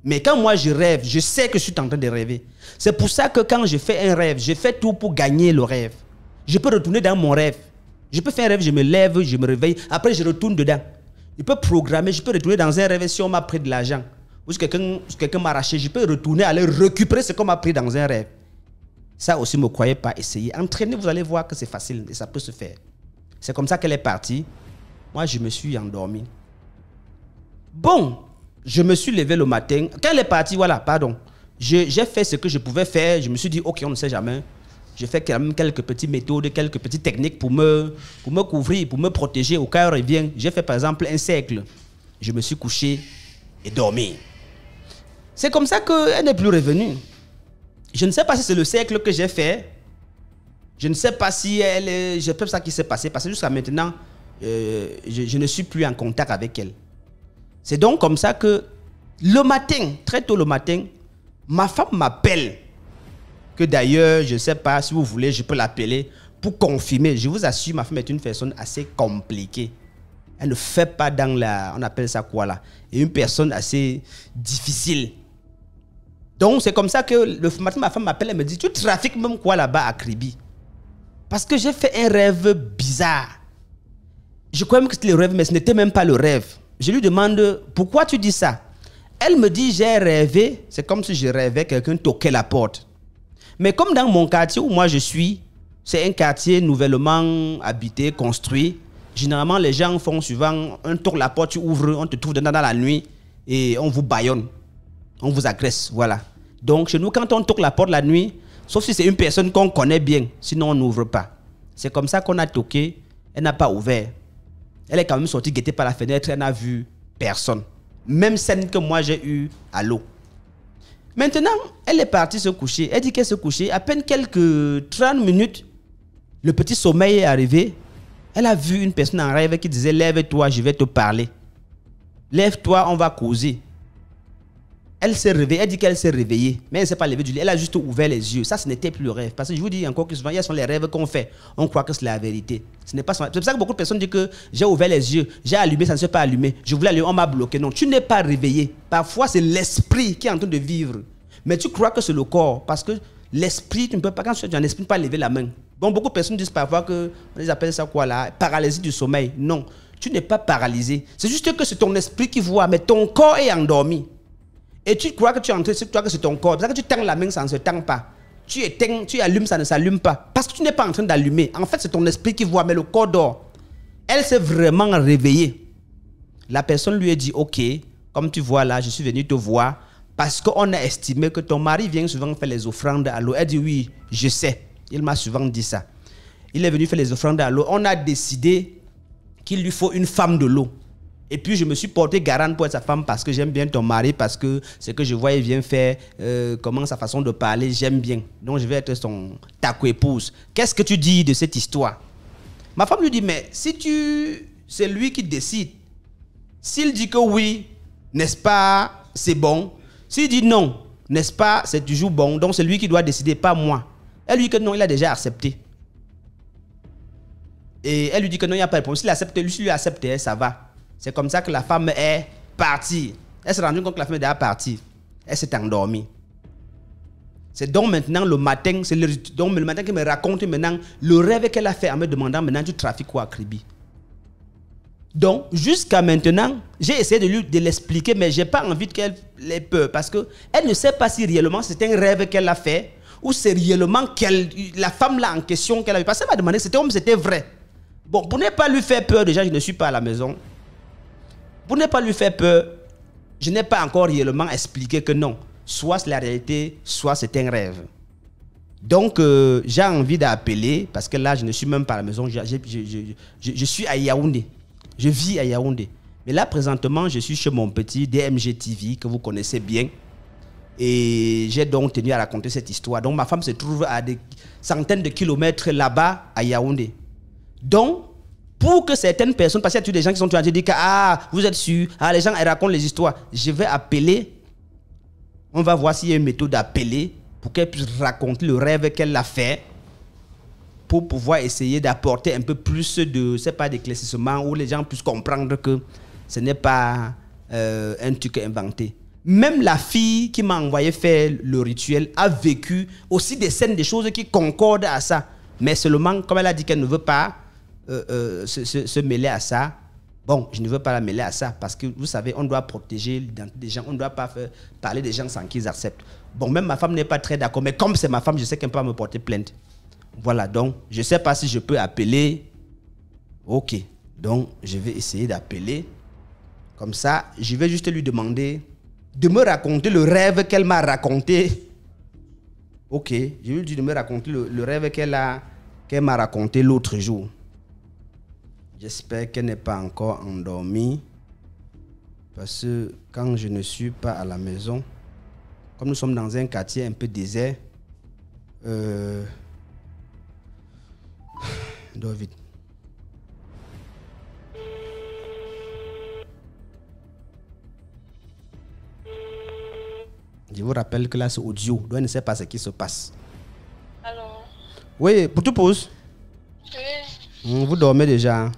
Mais quand moi, je rêve, je sais que je suis en train de rêver. C'est pour ça que quand je fais un rêve, je fais tout pour gagner le rêve. Je peux retourner dans mon rêve. Je peux faire un rêve, je me lève, je me réveille. Après, je retourne dedans. Il peut programmer, je peux retourner dans un rêve si on m'a pris de l'argent. Ou si quelqu'un quelqu m'a arraché, je peux retourner aller récupérer ce qu'on m'a pris dans un rêve. Ça aussi, ne me croyez pas, essayez. Entraînez, vous allez voir que c'est facile et ça peut se faire. C'est comme ça qu'elle est partie. Moi, je me suis endormi. Bon, je me suis levé le matin. Quand elle est partie, voilà, pardon. J'ai fait ce que je pouvais faire. Je me suis dit, OK, on ne sait jamais. J'ai fait quand même quelques petites méthodes, quelques petites techniques pour me, pour me couvrir, pour me protéger au cas où elle revient. J'ai fait par exemple un cercle. Je me suis couché et dormi. C'est comme ça qu'elle n'est plus revenue. Je ne sais pas si c'est le cercle que j'ai fait. Je ne sais pas si elle Je peux ça qui s'est passé parce que jusqu'à maintenant, euh, je ne suis plus en contact avec elle. C'est donc comme ça que le matin, très tôt le matin, ma femme m'appelle que d'ailleurs, je ne sais pas, si vous voulez, je peux l'appeler pour confirmer. Je vous assure, ma femme est une personne assez compliquée. Elle ne fait pas dans la... On appelle ça quoi là Et une personne assez difficile. Donc, c'est comme ça que le matin, ma femme m'appelle, elle me dit, tu trafiques même quoi là-bas à Kribi Parce que j'ai fait un rêve bizarre. Je crois même que c'était le rêve, mais ce n'était même pas le rêve. Je lui demande, pourquoi tu dis ça Elle me dit, j'ai rêvé, c'est comme si je rêvais quelqu'un toquait la porte. Mais comme dans mon quartier où moi je suis, c'est un quartier nouvellement habité, construit. Généralement, les gens font souvent un tour la porte, tu ouvres, on te trouve dedans dans la nuit et on vous baillonne. On vous agresse, voilà. Donc chez nous, quand on tourne la porte la nuit, sauf si c'est une personne qu'on connaît bien, sinon on n'ouvre pas. C'est comme ça qu'on a toqué, elle n'a pas ouvert. Elle est quand même sortie guettée par la fenêtre, elle n'a vu personne. Même scène que moi j'ai eue à l'eau. Maintenant, elle est partie se coucher. Elle dit qu'elle se couchait. À peine quelques 30 minutes, le petit sommeil est arrivé. Elle a vu une personne en rêve qui disait Lève-toi, je vais te parler. Lève-toi, on va causer. Elle s'est réveillée, elle dit qu'elle s'est réveillée, mais elle ne s'est pas levée du lit, elle a juste ouvert les yeux. Ça, ce n'était plus le rêve. Parce que je vous dis encore que souvent, il y a sont les rêves qu'on fait. On croit que c'est la vérité. Ce C'est pour ça que beaucoup de personnes disent que j'ai ouvert les yeux, j'ai allumé, ça ne s'est pas allumé, je voulais allumer, on m'a bloqué. Non, tu n'es pas réveillé. Parfois, c'est l'esprit qui est en train de vivre. Mais tu crois que c'est le corps parce que l'esprit, tu ne peux pas, quand tu es un esprit, pas lever la main. Bon, beaucoup de personnes disent parfois que, on les appelle ça quoi là, paralysie du sommeil. Non, tu n'es pas paralysé. C'est juste que c'est ton esprit qui voit, mais ton corps est endormi. Et tu crois que tu es en train, que c'est ton corps. C'est que tu tends la main, ça ne se tend pas. Tu éteins, tu allumes, ça ne s'allume pas. Parce que tu n'es pas en train d'allumer. En fait, c'est ton esprit qui voit, mais le corps dort. Elle s'est vraiment réveillée. La personne lui a dit, OK, comme tu vois là, je suis venu te voir parce qu'on a estimé que ton mari vient souvent faire les offrandes à l'eau. Elle dit, oui, je sais. Il m'a souvent dit ça. Il est venu faire les offrandes à l'eau. On a décidé qu'il lui faut une femme de l'eau. Et puis je me suis porté garante pour être sa femme parce que j'aime bien ton mari, parce que ce que je vois, il vient faire, euh, comment sa façon de parler, j'aime bien. Donc je vais être son, ta co-épouse. Qu'est-ce que tu dis de cette histoire Ma femme lui dit, mais si tu... C'est lui qui décide. S'il dit que oui, n'est-ce pas, c'est bon. S'il dit non, n'est-ce pas, c'est toujours bon. Donc c'est lui qui doit décider, pas moi. Elle lui dit que non, il a déjà accepté. Et elle lui dit que non, il n'y a pas de problème. S'il accepte, lui, s'il accepte, ça va. C'est comme ça que la femme est partie. Elle s'est rendue compte que la femme est partie. Elle s'est endormie. C'est donc maintenant le matin, c'est le, donc le matin qu'elle me raconte maintenant le rêve qu'elle a fait en me demandant maintenant du trafic quoi à Kribi. Donc jusqu'à maintenant, j'ai essayé de lui de l'expliquer, mais j'ai pas envie qu'elle ait peur parce que elle ne sait pas si réellement c'est un rêve qu'elle a fait ou c'est réellement la femme là en question qu'elle avait. Parce qu'elle m'a demandé si c'était, c'était vrai. Bon, pour ne pas lui faire peur, déjà je ne suis pas à la maison. Pour ne pas lui faire peur, je n'ai pas encore réellement expliqué que non, soit c'est la réalité, soit c'est un rêve. Donc, euh, j'ai envie d'appeler, parce que là, je ne suis même pas à la maison, je, je, suis à Yaoundé. Je vis à Yaoundé. Mais là, présentement, je suis chez mon petit DMG TV, que vous connaissez bien. Et j'ai donc tenu à raconter cette histoire. Donc, ma femme se trouve à des centaines de kilomètres là-bas, à Yaoundé. Donc, pour que certaines personnes, parce qu'il y a des gens qui sont en train de dire que ah, vous êtes sûr, ah, les gens elles racontent les histoires. Je vais appeler, on va voir s'il y a une méthode d'appeler pour qu'elle puisse raconter le rêve qu'elle a fait pour pouvoir essayer d'apporter un peu plus de, c'est pas d'éclaircissement où les gens puissent comprendre que ce n'est pas euh, un truc inventé. Même la fille qui m'a envoyé faire le rituel a vécu aussi des scènes, des choses qui concordent à ça. Mais seulement, comme elle a dit qu'elle ne veut pas, euh, euh, se, mêler à ça. Bon, je ne veux pas la mêler à ça parce que vous savez, on doit protéger l'identité des gens, on ne doit pas faire parler des gens sans qu'ils acceptent. Bon, même ma femme n'est pas très d'accord, mais comme c'est ma femme, je sais qu'elle peut me porter plainte. Voilà, donc je ne sais pas si je peux appeler. Ok, donc je vais essayer d'appeler. Comme ça, je vais juste lui demander de me raconter le rêve qu'elle m'a raconté. Ok, je lui dis de me raconter le, le rêve qu'elle a, qu'elle m'a raconté l'autre jour. J'espère qu'elle n'est pas encore endormie. Parce que quand je ne suis pas à la maison, comme nous sommes dans un quartier un peu désert, euh... Je vous rappelle que là, c'est audio. Donc, ne sait pas ce qui se passe. Allô Oui, pour tout pause. Oui. Hum, vous dormez déjà. Hein?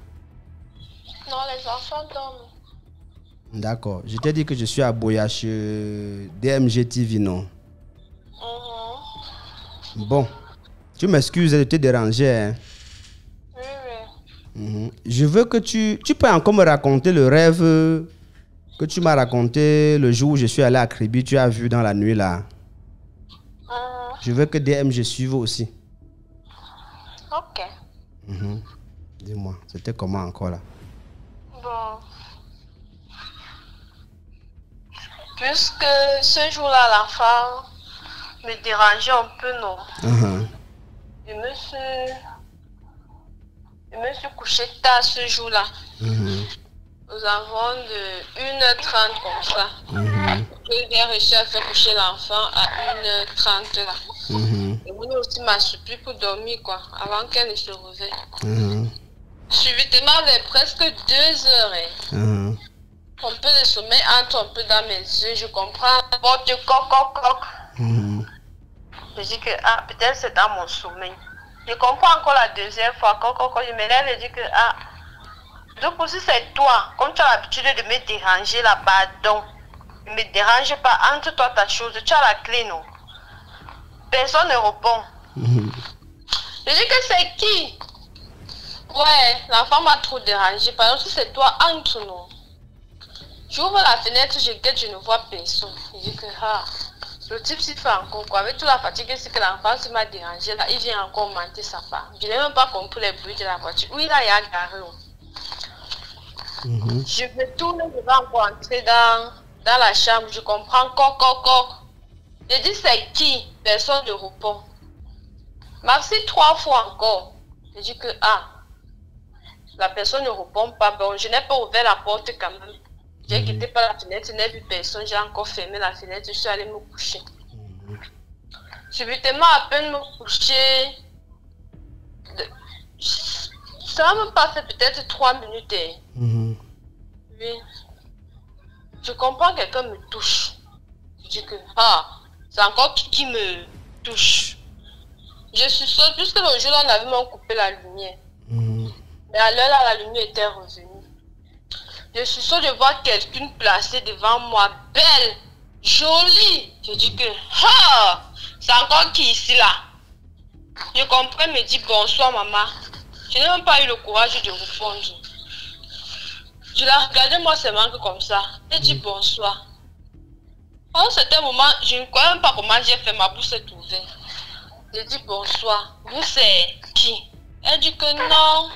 D'accord. Je t'ai dit que je suis à Boyache DMG TV, non mhm. Bon. Tu m'excuses de te déranger. Hein. Oui, oui. Mhm. Je veux que tu... Tu peux encore me raconter le rêve que tu m'as raconté le jour où je suis allé à Kribi. Tu as vu dans la nuit, là. Mhm. Je veux que DMG suive aussi. Ok. Dis-moi, c'était comment encore, là Bon... Puisque ce jour-là, l'enfant me dérangeait un peu, non. Uh-huh. Je me suis. Je me tard ce jour-là. Nous uh-huh. avons de 1h30 comme ça. Uh-huh. Je j'ai réussi à faire coucher l'enfant à 1h30 là. Et moi aussi m'a supplié pour dormir quoi, avant qu'elle ne se réveille. Subitement, il presque 2 heures. Hein. Un peu de sommeil, entre, un peu dans mes yeux, je comprends. Bon, tu coq, coq, coq. Hmm. Je dis que, ah, peut-être c'est dans mon sommeil. Je comprends encore la deuxième fois, coq, coq, je me lève et je dis que, ah, donc si c'est toi, comme tu as l'habitude de me déranger là-bas, donc ne me dérange pas, entre toi ta chose, tu as la clé, non Personne ne répond. Hmm. Je dis que c'est qui Ouais, la femme m'a trop dérangé, par exemple si c'est toi, entre nous. J'ouvre la fenêtre, je guette, je ne vois personne. Je dis que ah, le type s'y fait encore quoi. Avec toute la fatigue, c'est que l'enfant se m'a dérangé là, il vient encore mentir sa part. Je n'ai même pas compris les bruits de la voiture. Oui, là, il y a un oh. Mm mm-hmm. Je me tourne, je vais encore entrer dans, dans la chambre. Je comprends, coq, coq, coq. Je dis, c'est qui Personne ne répond. Merci trois fois encore. Je dis que, ah, la personne ne répond pas. Bon, je n'ai pas ouvert la porte quand même. J'ai mm. quitté par la fenêtre, je n'ai vu personne, j'ai encore fermé la fenêtre, je suis allé me coucher. Mm. Subitement, à peine me coucher, ça me passait peut-être trois minutes. Hein. Mm-hmm. Oui. Je comprends que quelqu'un me touche. Je dis que, ah, c'est encore qui, me touche. Je suis sûre, puisque le jour on avait même coupé la lumière. Mm-hmm. Mais à l'heure là, la lumière était revenue. Je suis sûre de voir quelqu'une placée devant moi, belle, jolie. Je dis que, ah, c'est encore qui ici là Je comprends, mais dis bonsoir maman. Je n'ai même pas eu le courage de vous répondre. Je la regardais moi seulement comme ça. Elle dit mm. bonsoir. En certain moment, je ne crois même pas comment j'ai fait ma bouche est ouverte. Je dis bonsoir. Vous c'est qui Elle dit que non.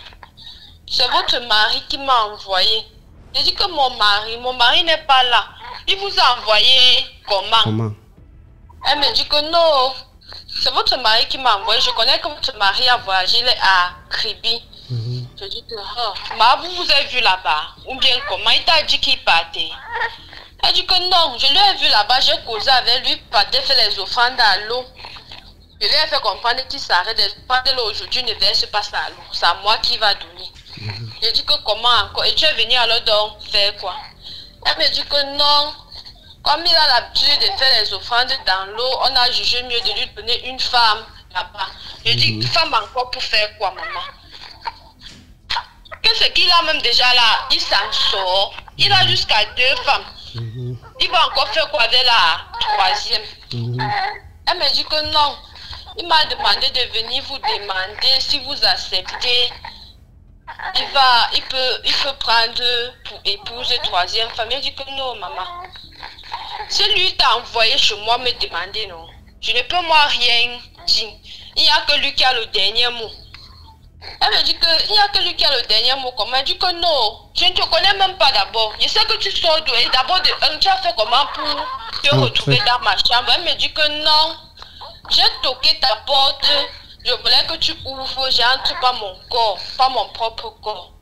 C'est votre mari qui m'a envoyé. Je dis que mon mari, mon mari n'est pas là. Il vous a envoyé comment, Elle me dit que non, c'est votre mari qui m'a envoyé. Je connais que votre mari a voyagé à Kribi. Mhm. Je dis que, oh, ma, vous vous avez vu là-bas. Ou bien comment Il t'a dit qu'il partait. Elle dit que non, je l'ai vu là-bas, j'ai causé avec lui, partait fait les offrandes à l'eau. Je lui ai fait comprendre qu'il s'arrête de prendre l'eau aujourd'hui, ne verse pas à l'eau. C'est à moi qui va donner je dis que comment encore Et tu es venu alors donc faire quoi Elle me dit que non. Comme il a l'habitude de faire les offrandes dans l'eau, on a jugé mieux de lui donner une femme là-bas. Je dis, mhm. femme encore pour faire quoi, maman quest ce qu'il a même déjà là, il s'en sort. Il a mhm. jusqu'à deux femmes. Mhm. Il va encore faire quoi avec la troisième Elle me dit que non. Il m'a demandé de venir vous demander si vous acceptez il va, il peut, il peut prendre pour épouse troisième femme. Il dit que non, maman. Celui lui t'a envoyé chez moi me demander, non. Je ne peux moi rien dire. Il n'y a que lui qui a le dernier mot. Elle me dit que il n'y a que lui qui a le dernier mot. Comment dit que non, je ne te connais même pas d'abord. Je sais que tu sors d'où et d'abord de tu as fait comment pour te retrouver dans ma chambre. Elle me dit que non, j'ai toqué ta porte. Je voulais que tu ouvres, j'entre pas mon corps, pas mon propre corps.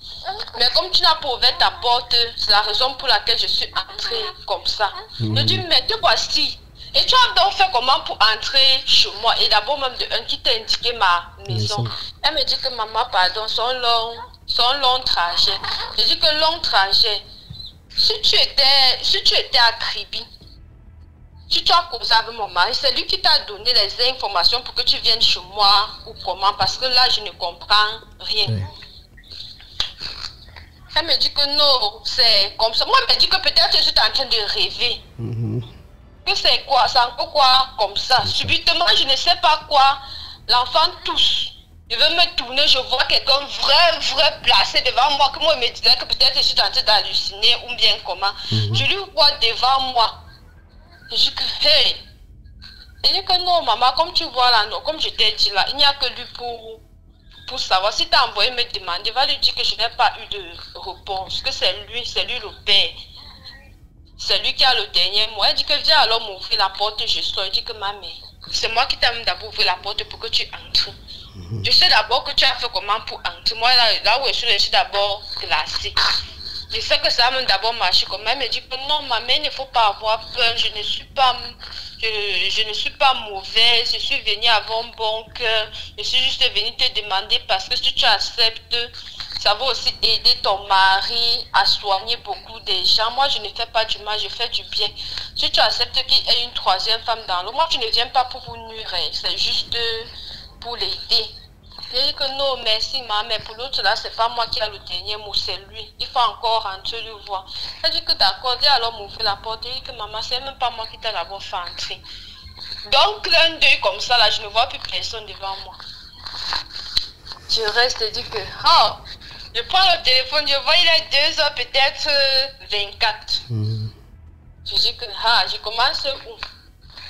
Mais comme tu n'as pas ouvert ta porte, c'est la raison pour laquelle je suis entrée comme ça. Je dis, mais te voici. Et tu as donc fait comment pour entrer chez moi Et d'abord même de un qui t'a indiqué ma maison. Elle me dit que maman, pardon, son long, son long trajet. Je dis que long trajet. Si tu étais, si tu étais à Kribi, si tu as causé avec mon mari, c'est lui qui t'a donné les informations pour que tu viennes chez moi ou comment, parce que là, je ne comprends rien. Elle me dit que non, c'est comme ça. Moi, elle me dit que peut-être je suis en train de rêver. Mm-hmm. Que c'est quoi C'est encore quoi comme ça Subitement, je ne sais pas quoi. L'enfant tousse. Je veux me tourner, je vois quelqu'un vrai, vrai placé devant moi. Que moi, il me disait que peut-être je suis en train d'halluciner ou bien comment. Mm-hmm. Je lui vois devant moi je, hey, il dit que non, maman, comme tu vois là, comme je t'ai dit là, il n'y a que lui pour, pour savoir. Si tu as envoyé me demander, va lui dire que je n'ai pas eu de réponse, que c'est lui, c'est lui le père. C'est lui qui a le dernier mot. Elle dit que viens alors m'ouvrir la porte, je sors. elle dit que maman, c'est moi qui t'aime d'abord ouvrir la porte pour que tu entres. Mhm. Je sais d'abord que tu as fait comment pour entrer. Moi, là, où je suis, je suis d'abord classique. Je sais que ça a d'abord marché quand elle me dit que non, maman, il ne faut pas avoir peur, je ne suis pas, je, ne suis pas mauvaise, je suis venue avant bon cœur, je suis juste venue te demander parce que si tu acceptes, ça va aussi aider ton mari à soigner beaucoup des gens. Moi, je ne fais pas du mal, je fais du bien. Si tu acceptes qu'il y ait une troisième femme dans l'eau, moi, je ne viens pas pour vous nuire, hein. c'est juste pour l'aider. J'ai dit que non, merci, maman, mais pour l'autre, là, c'est pas moi qui ai le dernier mot, c'est lui. Il faut encore rentrer lui, voir. J'ai dit que d'accord, dis alors ouvert la porte, j'ai dit que maman, c'est même pas moi qui t'a d'abord fait entrer. Donc, l'un d'eux, comme ça, là, je ne vois plus personne devant moi. Je reste et dis que, oh, je prends le téléphone, je vois, il est 2h, peut-être 24. Euh, j'ai hmm. Je dis que, ah, je commence où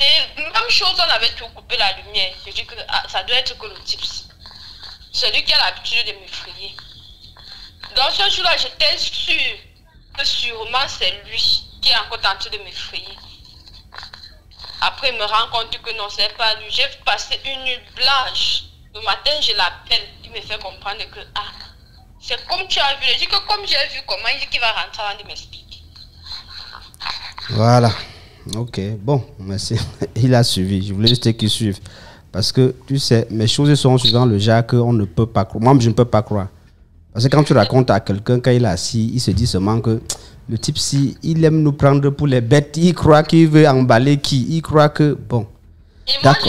Et même chose, on avait tout coupé la lumière. Je dis que ah, ça doit être que le type Celui qui a l'habitude de m'effrayer. Dans ce jour-là, j'étais sûr que sûrement c'est lui qui est encore tenté de m'effrayer. Après, il me rend compte que non, c'est pas lui. J'ai passé une nuit blanche. Le matin, je l'appelle. Il me fait comprendre que, ah, c'est comme tu as vu. Je dis que comme j'ai vu, comment il dit qu'il va rentrer avant de m'expliquer. Voilà. Ok, bon, merci. Il a suivi. Je voulais juste qu'il suive. Parce que, tu sais, mes choses sont suivant le genre qu'on ne peut pas croire. Moi, je ne peux pas croire. Parce que quand tu racontes à quelqu'un, quand il est assis, il se dit seulement que le type, ci il aime nous prendre pour les bêtes, il croit qu'il veut emballer qui Il croit que. Bon. Et moi, je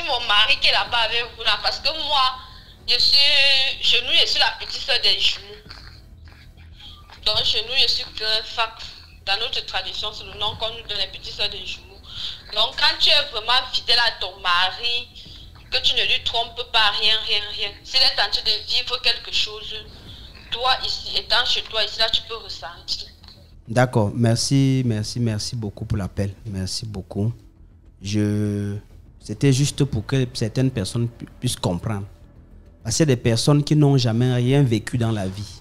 lui mon mari qui est là-bas avec vous, parce que moi, je suis je suis la petite soeur des genoux. Donc, genou, je suis que fac dans notre tradition, c'est le nom qu'on nous donne, les petits soeurs de jour. Donc, quand tu es vraiment fidèle à ton mari, que tu ne lui trompes pas, rien, rien, rien. S'il est en train de vivre quelque chose, toi, ici, étant chez toi, ici, là, tu peux ressentir. D'accord, merci, merci, merci beaucoup pour l'appel. Merci beaucoup. Je... C'était juste pour que certaines personnes puissent comprendre. Parce des personnes qui n'ont jamais rien vécu dans la vie.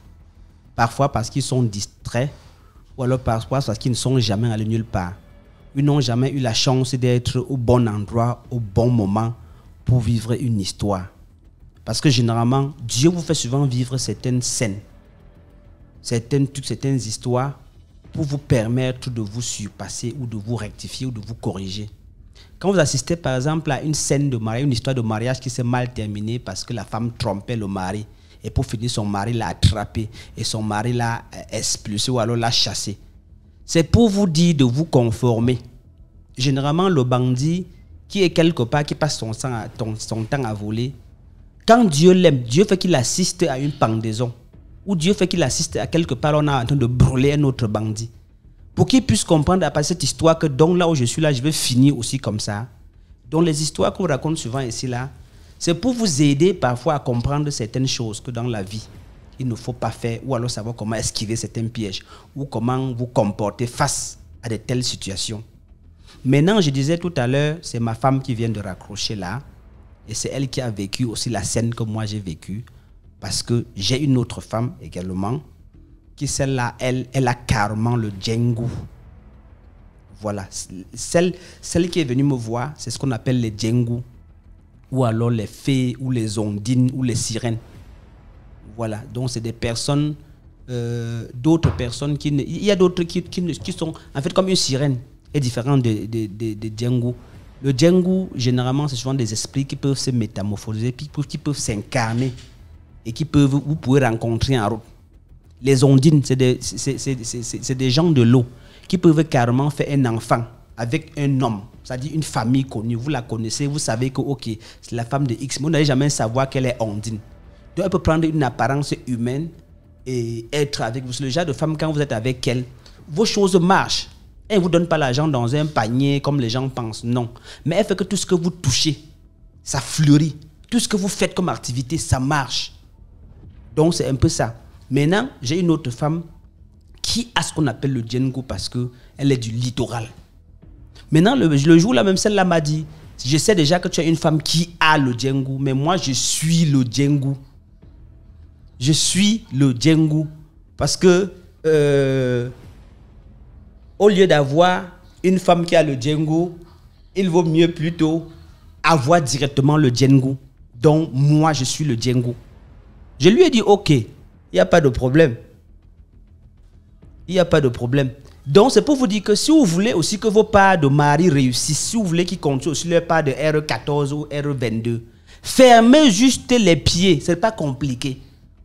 Parfois parce qu'ils sont distraits ou alors parfois parce qu'ils ne sont jamais allés nulle part. Ils n'ont jamais eu la chance d'être au bon endroit, au bon moment pour vivre une histoire. Parce que généralement, Dieu vous fait souvent vivre certaines scènes, certaines, toutes certaines histoires pour vous permettre de vous surpasser ou de vous rectifier ou de vous corriger. Quand vous assistez par exemple à une scène de mariage, une histoire de mariage qui s'est mal terminée parce que la femme trompait le mari, et pour finir, son mari l'a attrapé et son mari l'a euh, expulsé ou alors l'a chassé. C'est pour vous dire de vous conformer. Généralement, le bandit qui est quelque part, qui passe son temps à, son temps à voler, quand Dieu l'aime, Dieu fait qu'il assiste à une pendaison. Ou Dieu fait qu'il assiste à quelque part, on est en train de brûler un autre bandit. Pour qu'il puisse comprendre à partir cette histoire que donc là où je suis là, je vais finir aussi comme ça. Donc les histoires qu'on raconte souvent ici là, c'est pour vous aider parfois à comprendre certaines choses que dans la vie, il ne faut pas faire, ou alors savoir comment esquiver certains pièges, ou comment vous comporter face à de telles situations. Maintenant, je disais tout à l'heure, c'est ma femme qui vient de raccrocher là, et c'est elle qui a vécu aussi la scène que moi j'ai vécue, parce que j'ai une autre femme également, qui celle-là, elle, elle a carrément le djengu. Voilà, celle, celle qui est venue me voir, c'est ce qu'on appelle les djengu ou alors les fées, ou les ondines, ou les sirènes. Voilà, donc c'est des personnes, euh, d'autres personnes qui... il y a d'autres qui, sont, en fait, comme une sirène, est différente des de, de, de, Django. Le Django, généralement, c'est souvent des esprits qui peuvent se métamorphoser, qui peuvent, qui peuvent s'incarner et qui peuvent, vous pouvez rencontrer en route. Les ondines, c'est des, c'est, des gens de l'eau qui peuvent carrément faire un enfant avec un homme c'est-à-dire une famille connue, vous la connaissez, vous savez que, ok, c'est la femme de X, mais vous n'allez jamais savoir qu'elle est ondine. Donc elle peut prendre une apparence humaine et être avec vous. C'est le genre de femme, quand vous êtes avec elle, vos choses marchent. Elle ne vous donne pas l'argent dans un panier comme les gens pensent, non. Mais elle fait que tout ce que vous touchez, ça fleurit. Tout ce que vous faites comme activité, ça marche. Donc c'est un peu ça. Maintenant, j'ai une autre femme qui a ce qu'on appelle le Django parce qu'elle est du littoral. Maintenant, le, le jour, la même celle-là m'a dit Je sais déjà que tu as une femme qui a le Djengu, mais moi, je suis le Djengu. Je suis le Djengu. Parce que, euh, au lieu d'avoir une femme qui a le Djengu, il vaut mieux plutôt avoir directement le Djengu. Donc, moi, je suis le Djengu. Je lui ai dit Ok, il n'y a pas de problème. Il n'y a pas de problème. Donc, c'est pour vous dire que si vous voulez aussi que vos pas de mari réussissent, si vous voulez qu'ils continuent aussi leurs pas de R14 ou R22, fermez juste les pieds. Ce n'est pas compliqué.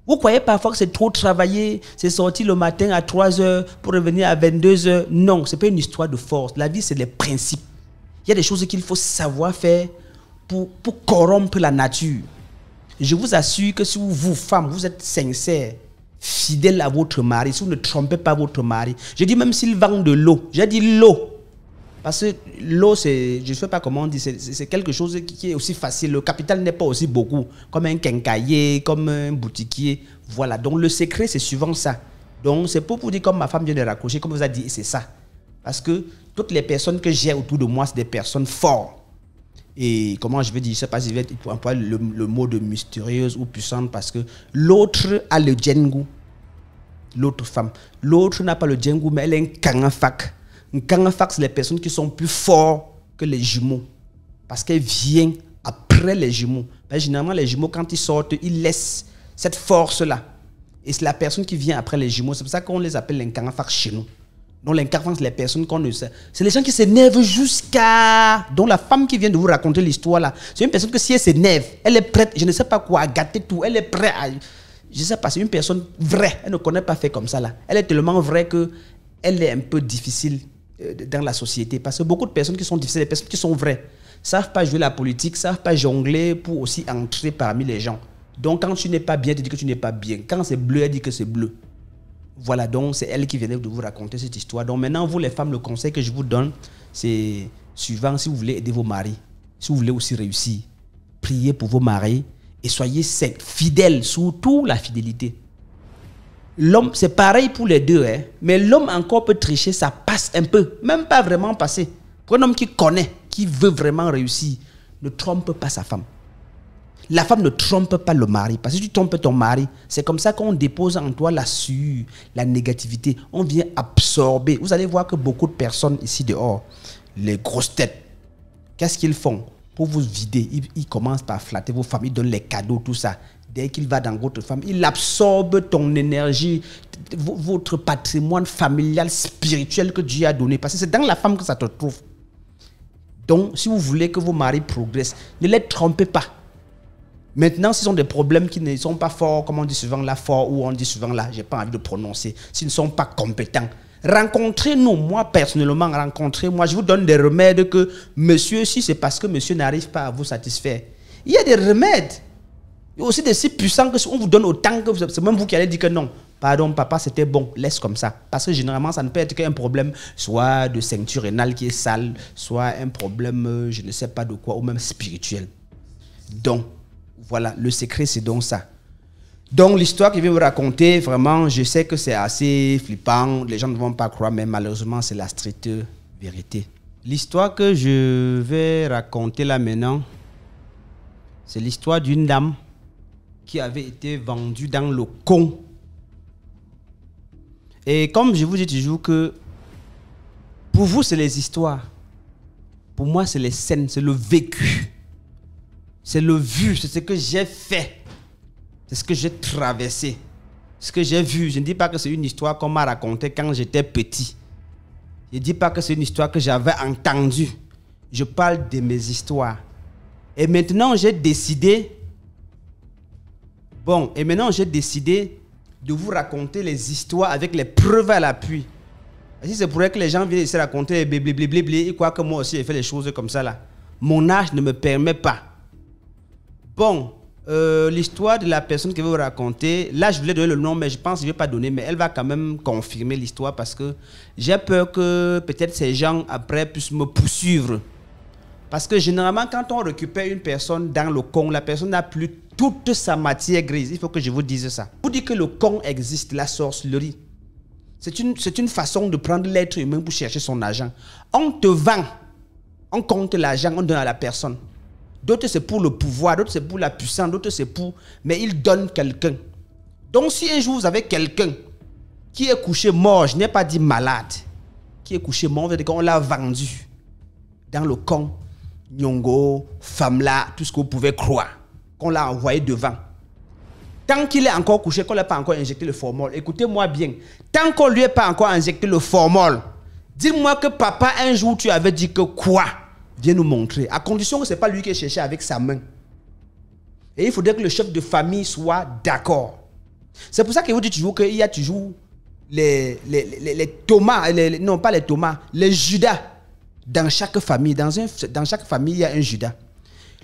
Vous croyez parfois que c'est trop travailler, c'est sortir le matin à 3 heures pour revenir à 22 heures. Non, ce n'est pas une histoire de force. La vie, c'est les principes. Il y a des choses qu'il faut savoir faire pour, pour corrompre la nature. Je vous assure que si vous, vous femmes, vous êtes sincères, fidèle à votre mari, si vous ne trompez pas votre mari. Je dis même s'il vend de l'eau, j'ai dit l'eau. Parce que l'eau, c'est, je ne sais pas comment on dit, c'est quelque chose qui est aussi facile. Le capital n'est pas aussi beaucoup, comme un quincailler, comme un boutiquier. Voilà, donc le secret, c'est souvent ça. Donc c'est pour vous dire, comme ma femme vient de raccrocher, comme vous a dit, c'est ça. Parce que toutes les personnes que j'ai autour de moi, c'est des personnes fortes et comment je vais dire, je sais pas si je vais employer le, mot de mystérieuse ou puissante parce que l'autre a le djengu. L'autre femme. L'autre n'a pas le djengu, mais elle est un kangafak. Un kangafak, c'est les personnes qui sont plus fortes que les jumeaux. Parce qu'elle vient après les jumeaux. Ben, généralement, les jumeaux, quand ils sortent, ils laissent cette force-là. Et c'est la personne qui vient après les jumeaux. C'est pour ça qu'on les appelle les kangafak chez nous dont l'incarnance, les personnes qu'on ne sait. C'est les gens qui s'énervent jusqu'à. dont la femme qui vient de vous raconter l'histoire là, c'est une personne que si elle s'énerve, elle est prête, je ne sais pas quoi, à gâter tout, elle est prête à. Je sais pas, c'est une personne vraie, elle ne connaît pas fait comme ça là. Elle est tellement vraie que elle est un peu difficile euh, dans la société. Parce que beaucoup de personnes qui sont difficiles, des personnes qui sont vraies, savent pas jouer la politique, savent pas jongler pour aussi entrer parmi les gens. Donc quand tu n'es pas bien, tu dis que tu n'es pas bien. Quand c'est bleu, elle dit que c'est bleu. Voilà, donc c'est elle qui venait de vous raconter cette histoire. Donc maintenant, vous les femmes, le conseil que je vous donne, c'est suivant, si vous voulez aider vos maris, si vous voulez aussi réussir, priez pour vos maris et soyez fidèles, surtout la fidélité. L'homme, c'est pareil pour les deux, hein, mais l'homme encore peut tricher, ça passe un peu, même pas vraiment passer. Pour un homme qui connaît, qui veut vraiment réussir, ne trompe pas sa femme. La femme ne trompe pas le mari. Parce que si tu trompes ton mari, c'est comme ça qu'on dépose en toi la sueur, la négativité. On vient absorber. Vous allez voir que beaucoup de personnes ici dehors, les grosses têtes, qu'est-ce qu'ils font Pour vous vider, ils, commencent par flatter vos familles, ils donnent les cadeaux, tout ça dès qu'il va dans votre femme, il absorbe ton énergie, votre patrimoine familial, spirituel que Dieu a donné. Parce que c'est dans la femme que ça te trouve. Donc, si vous voulez que vos maris progressent, ne les trompez pas. Maintenant, s'ils ont des problèmes qui ne sont pas forts, comme on dit souvent là, fort ou on dit souvent là, j'ai pas envie de prononcer, s'ils ne sont pas compétents, rencontrez-nous, moi personnellement, rencontrez-moi, je vous donne des remèdes que monsieur, si c'est parce que monsieur n'arrive pas à vous satisfaire, il y a des remèdes. Il y a aussi des si puissants que si on vous donne autant que c'est même vous qui allez dire que non. Pardon, papa, c'était bon, laisse comme ça. Parce que généralement, ça ne peut être qu'un problème, soit de ceinture rénale qui est sale, soit un problème, euh, je ne sais pas de quoi, ou même spirituel. Donc, voilà, le secret, c'est donc ça. Donc l'histoire que je vais vous raconter, vraiment, je sais que c'est assez flippant, les gens ne vont pas croire, mais malheureusement, c'est la stricte vérité. L'histoire que je vais raconter là maintenant, c'est l'histoire d'une dame qui avait été vendue dans le con. Et comme je vous dis toujours que pour vous, c'est les histoires. Pour moi, c'est les scènes, c'est le vécu. C'est le vu, c'est ce que j'ai fait. C'est ce que j'ai traversé. Ce que j'ai vu. Je ne dis pas que c'est une histoire qu'on m'a racontée quand j'étais petit. Je ne dis pas que c'est une histoire que j'avais entendue. Je parle de mes histoires. Et maintenant, j'ai décidé. Bon, et maintenant, j'ai décidé de vous raconter les histoires avec les preuves à l'appui. Si c'est pour que les gens viennent se raconter, blé, ils croient que moi aussi j'ai fait les choses comme ça là. Mon âge ne me permet pas. Bon, euh, l'histoire de la personne que vous raconter, là je voulais donner le nom, mais je pense que je ne vais pas donner, mais elle va quand même confirmer l'histoire parce que j'ai peur que peut-être ces gens après puissent me poursuivre. Parce que généralement, quand on récupère une personne dans le con, la personne n'a plus toute sa matière grise. Il faut que je vous dise ça. Vous dites que le con existe, la source sorcellerie. C'est une, une façon de prendre l'être humain pour chercher son agent. On te vend, on compte l'argent, on donne à la personne. D'autres, c'est pour le pouvoir, d'autres, c'est pour la puissance, d'autres, c'est pour... Mais il donne quelqu'un. Donc, si un jour, vous avez quelqu'un qui est couché mort, je n'ai pas dit malade, qui est couché mort, on l'a vendu dans le camp, Nyongo, Famla, tout ce que vous pouvez croire, qu'on l'a envoyé devant. Tant qu'il est encore couché, qu'on ne l'a pas encore injecté le formol, écoutez-moi bien, tant qu'on ne lui a pas encore injecté le formol, dis-moi que papa, un jour, tu avais dit que quoi vient nous montrer, à condition que ce n'est pas lui qui est cherché avec sa main. Et il faudrait que le chef de famille soit d'accord. C'est pour ça qu'il vous dit toujours qu'il y a toujours les, les, les, Thomas, non pas les Thomas, les Judas. Dans chaque famille, dans, un, dans chaque famille, il y a un Judas.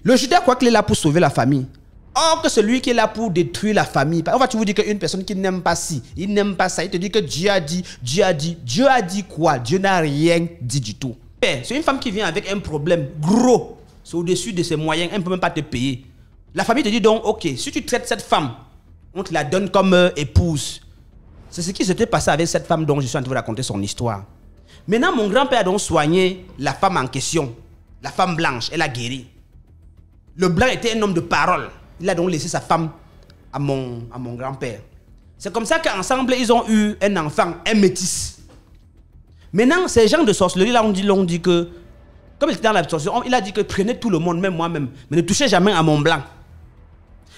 Le Judas croit qu'il est là pour sauver la famille. Or que celui qui est là pour détruire la famille. On va tu vous dire qu'une personne qui n'aime pas ci, il n'aime pas ça. Il te dit que Dieu a dit, Dieu a dit. Dieu a dit quoi Dieu n'a rien dit du tout. C'est une femme qui vient avec un problème gros. C'est au-dessus de ses moyens. Elle ne peut même pas te payer. La famille te dit donc, ok, si tu traites cette femme, on te la donne comme euh, épouse. C'est ce qui s'était passé avec cette femme dont je suis en train de vous raconter son histoire. Maintenant, mon grand-père a donc soigné la femme en question. La femme blanche, elle a guéri. Le blanc était un homme de parole. Il a donc laissé sa femme à mon, à mon grand-père. C'est comme ça qu'ensemble, ils ont eu un enfant, un métis. Maintenant, ces gens de sorcellerie-là, on dit, on dit que, comme il était dans la sorcellerie, il a dit que prenez tout le monde, même moi-même, mais ne touchez jamais à mon blanc.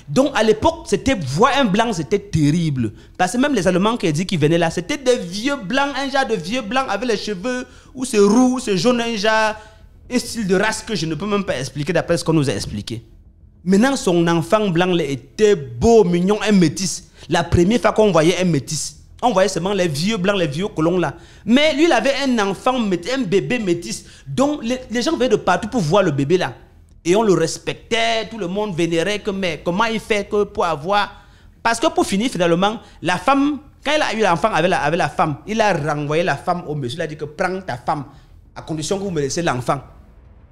Donc à l'époque, c'était voir un blanc, c'était terrible. Parce que même les Allemands qui dit qu'ils venaient là, c'était des vieux blancs, un genre de vieux blancs avec les cheveux, ou c'est roux, c'est jaune, un genre, un style de race que je ne peux même pas expliquer d'après ce qu'on nous a expliqué. Maintenant, son enfant blanc était beau, mignon, un métis. La première fois qu'on voyait un métis, on voyait seulement les vieux blancs, les vieux colons là. Mais lui, il avait un enfant, un bébé métisse, Donc les, gens venaient de partout pour voir le bébé là. Et on le respectait, tout le monde vénérait. Que, mais comment il fait que pour avoir. Parce que pour finir, finalement, la femme, quand il a eu l'enfant avec la, la femme, il a renvoyé la femme au monsieur. Il a dit que prends ta femme, à condition que vous me laissez l'enfant.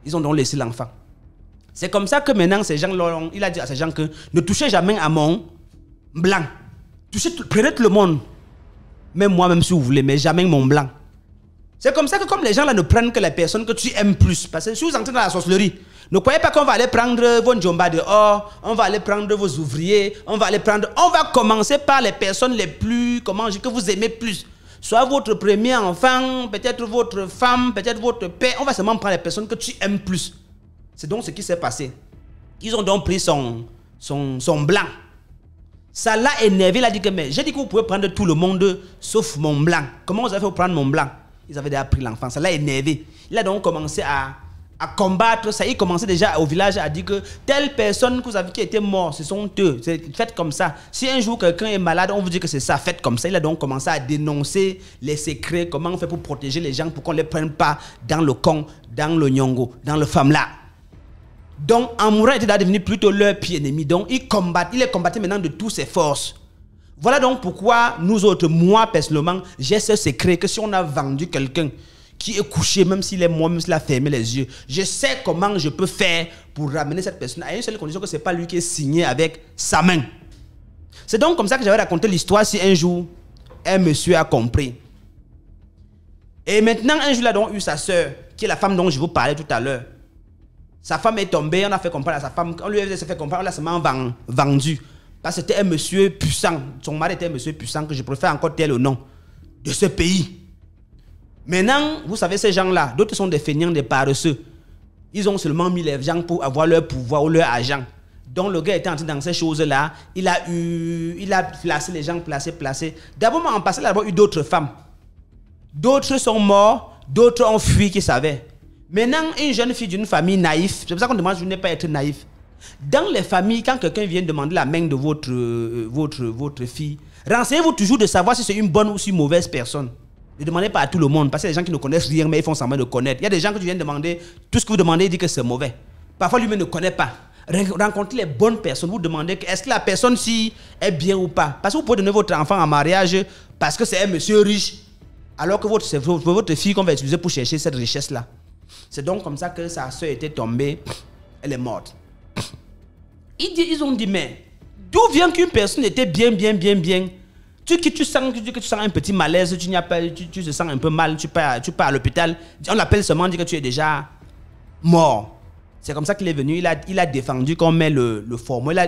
Ils ont donc laissé l'enfant. C'est comme ça que maintenant, ces gens, il a dit à ces gens que ne touchez jamais à mon blanc. Touchez, prenez tout le monde. Même moi, même si vous voulez, mais jamais mon blanc. C'est comme ça que comme les gens là ne prennent que les personnes que tu aimes plus. Parce que si vous entrez dans la sorcellerie, ne croyez pas qu'on va aller prendre vos njomba dehors, on va aller prendre vos ouvriers, on va aller prendre... On va commencer par les personnes les plus... Comment je que vous aimez plus. Soit votre premier enfant, peut-être votre femme, peut-être votre père. On va seulement prendre les personnes que tu aimes plus. C'est donc ce qui s'est passé. Ils ont donc pris son, son, son blanc. Ça l'a énervé. Il a dit que, mais j'ai dit que vous pouvez prendre tout le monde sauf mon blanc. Comment vous avez fait pour prendre mon blanc Ils avaient déjà pris l'enfant. Ça l'a énervé. Il a donc commencé à, combattre ça. Il commençait déjà au village à dire que telle personne que vous avez qui était morte, ce sont eux. Faites comme ça. Si un jour quelqu'un est malade, on vous dit que c'est ça. Faites comme ça. Il a donc commencé à dénoncer les secrets. Comment on fait pour protéger les gens pour qu'on ne les prenne pas dans le con, dans le nyongo, dans le femme là. Donc, Amoura était devenu plutôt leur pied ennemi. Donc, il combat, il est combattu maintenant de toutes ses forces. Voilà donc pourquoi nous autres, moi personnellement, j'ai ce secret que si on a vendu quelqu'un qui est couché, même s'il est moi, même s'il a fermé les yeux, je sais comment je peux faire pour ramener cette personne à une seule condition que ce n'est pas lui qui est signé avec sa main. C'est donc comme ça que j'avais raconté l'histoire si un jour, un monsieur a compris. Et maintenant, un jour, il a donc eu sa soeur, qui est la femme dont je vous parlais tout à l'heure. Sa femme est tombée, on a fait comprendre à sa femme, on lui a fait comprendre, on l'a seulement vendu. Parce que c'était un monsieur puissant. Son mari était un monsieur puissant que je préfère encore tel le nom de ce pays. Maintenant, vous savez, ces gens-là, d'autres sont des feignants, des paresseux. Ils ont seulement mis les gens pour avoir leur pouvoir ou leur argent. Donc le gars était entré dans ces choses-là. Il a eu, il a placé les gens, placé, placé. D'abord, en passé, il a eu d'autres femmes. D'autres sont morts, d'autres ont fui qui savaient. Maintenant, une jeune fille d'une famille naïve, c'est pour ça qu'on demande je ne pas être naïf. Dans les familles, quand quelqu'un vient demander la main de votre, euh, votre, votre fille, renseignez-vous toujours de savoir si c'est une bonne ou si une mauvaise personne. Ne demandez pas à tout le monde, parce que les gens qui ne connaissent rien, mais ils font semblant de connaître. Il y a des gens que viennent demander, tout ce que vous demandez, ils dit que c'est mauvais. Parfois, lui-même ne connaît pas. Rencontrez les bonnes personnes, vous demandez est-ce que la personne si est bien ou pas. Parce que vous pouvez donner votre enfant en mariage parce que c'est un monsieur riche, alors que votre, c'est votre fille qu'on va utiliser pour chercher cette richesse-là. C'est donc comme ça que sa soeur était tombée, elle est morte. Ils, ont dit, mais d'où vient qu'une personne était bien, bien, bien, bien tu, tu, sens, tu, que tu sens un petit malaise, tu, pas, tu, te sens un peu mal, tu pars, tu pars à l'hôpital. On l'appelle seulement, dit que tu es déjà mort. C'est comme ça qu'il est venu. Il a, il a défendu qu'on met le, le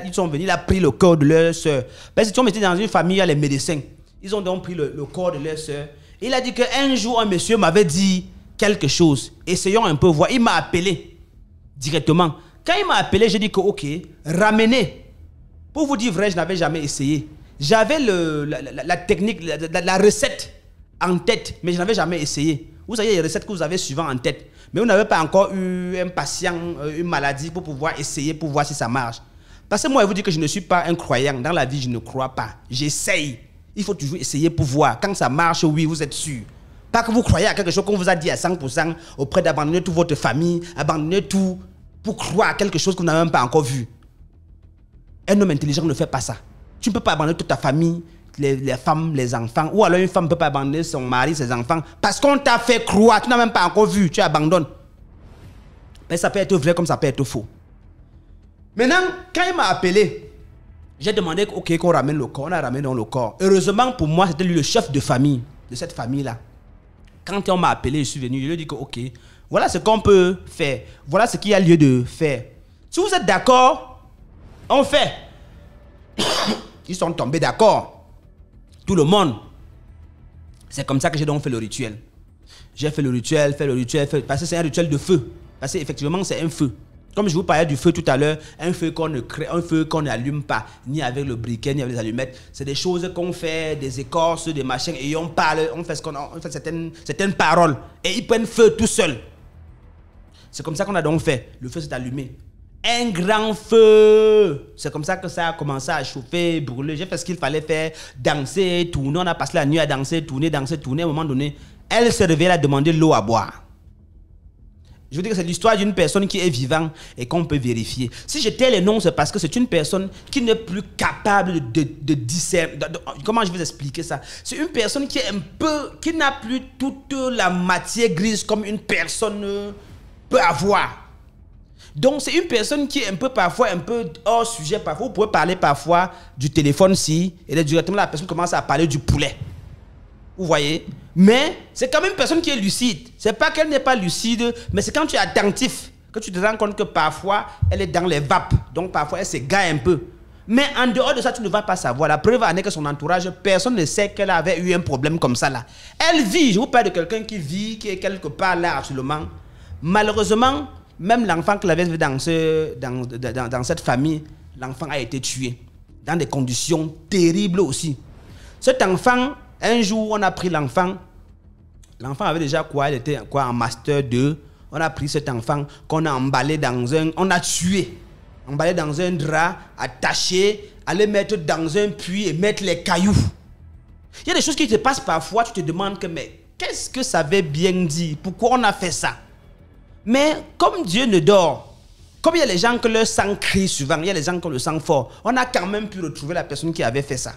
ils sont venus, il a pris le corps de leur soeur. Parce que si on était dans une famille, il y a les médecins. Ils ont donc pris le, le corps de leur soeur. Il a dit qu'un jour, un monsieur m'avait dit quelque chose. Essayons un peu voir. Il m'a appelé directement. Quand il m'a appelé, j'ai dit que, OK, ramenez. Pour vous dire vrai, je n'avais jamais essayé. J'avais la, la, technique, la, recette en tête, mais je n'avais jamais essayé. Vous a les recettes que vous avez souvent en tête, mais vous n'avez pas encore eu un patient, euh, une maladie pour pouvoir essayer, pour voir si ça marche. Parce que moi, je vous dis que je ne suis pas un croyant. Dans la vie, je ne crois pas. J'essaye. Il faut toujours essayer pour voir. Quand ça marche, oui, vous êtes sûr. Pas que vous croyez à quelque chose qu'on vous a dit à 100% auprès d'abandonner toute votre famille, abandonner tout pour croire à quelque chose qu'on n'a même pas encore vu. Un homme intelligent ne fait pas ça. Tu ne peux pas abandonner toute ta famille, les, femmes, les enfants. Ou alors une femme ne peut pas abandonner son mari, ses enfants. Parce qu'on t'a fait croire, tu n'as même pas encore vu, tu abandonnes. Mais ça peut être vrai comme ça peut être faux. Maintenant, quand il m'a appelé, j'ai demandé ok, qu'on ramène le corps. On a ramené dans le corps. Heureusement pour moi, c'était lui le chef de famille, de cette famille-là quand on m'a appelé, je suis venu, je lui ai dit que, OK, voilà ce qu'on peut faire. Voilà ce qu'il y a lieu de faire. Si vous êtes d'accord, on fait. Ils sont tombés d'accord. Tout le monde. C'est comme ça que j'ai donc fait le rituel. J'ai fait le rituel, fait le rituel, fait... parce que c'est un rituel de feu. Parce effectivement, c'est un feu. Comme je vous parlais du feu tout à l'heure, un feu qu'on ne crée, un feu qu'on n'allume pas, ni avec le briquet, ni avec les allumettes, c'est des choses qu'on fait, des écorces, des machins, et on parle, on fait, ce qu'on, fait certaines, paroles, et ils prennent feu tout seul. C'est comme ça qu'on a donc fait. Le feu s'est allumé. Un grand feu. C'est comme ça que ça a commencé à chauffer, brûler. J'ai fait ce qu'il fallait faire, danser, tourner. On a passé la nuit à danser, tourner, danser, tourner. À un moment donné, elle se réveille, à demander l'eau à boire. Je veux dire que c'est l'histoire d'une personne qui est vivante et qu'on peut vérifier. Si j'étais les noms, c'est parce que c'est une personne qui n'est plus capable de, de discerner. comment je vais expliquer ça C'est une personne qui est un peu, qui n'a plus toute la matière grise comme une personne peut avoir. Donc c'est une personne qui est un peu parfois un peu hors sujet. Parfois, vous pouvez parler parfois du téléphone si et directement la personne commence à parler du poulet. Vous voyez Mais c'est quand même une personne qui est lucide. C'est pas qu'elle n'est pas lucide, mais c'est quand tu es attentif que tu te rends compte que parfois, elle est dans les vapes. Donc parfois, elle s'égare un peu. Mais en dehors de ça, tu ne vas pas savoir. La preuve en est que son entourage, personne ne sait qu'elle avait eu un problème comme ça là. Elle vit, je vous parle de quelqu'un qui vit, qui est quelque part là absolument. Malheureusement, même l'enfant qu'elle avait dans, ce, dans, dans, dans cette famille, l'enfant a été tué. Dans des conditions terribles aussi. Cet enfant un jour, on a pris l'enfant. L'enfant avait déjà quoi Il était quoi en master 2. On a pris cet enfant qu'on a emballé dans un... On a tué. Emballé dans un drap, attaché, aller mettre dans un puits et mettre les cailloux. Il y a des choses qui te passent parfois, tu te demandes que, mais qu'est-ce que ça avait bien dit Pourquoi on a fait ça Mais comme Dieu ne dort, comme il y a les gens que le sang crie souvent, il y a les gens qui le sang fort, on a quand même pu retrouver la personne qui avait fait ça.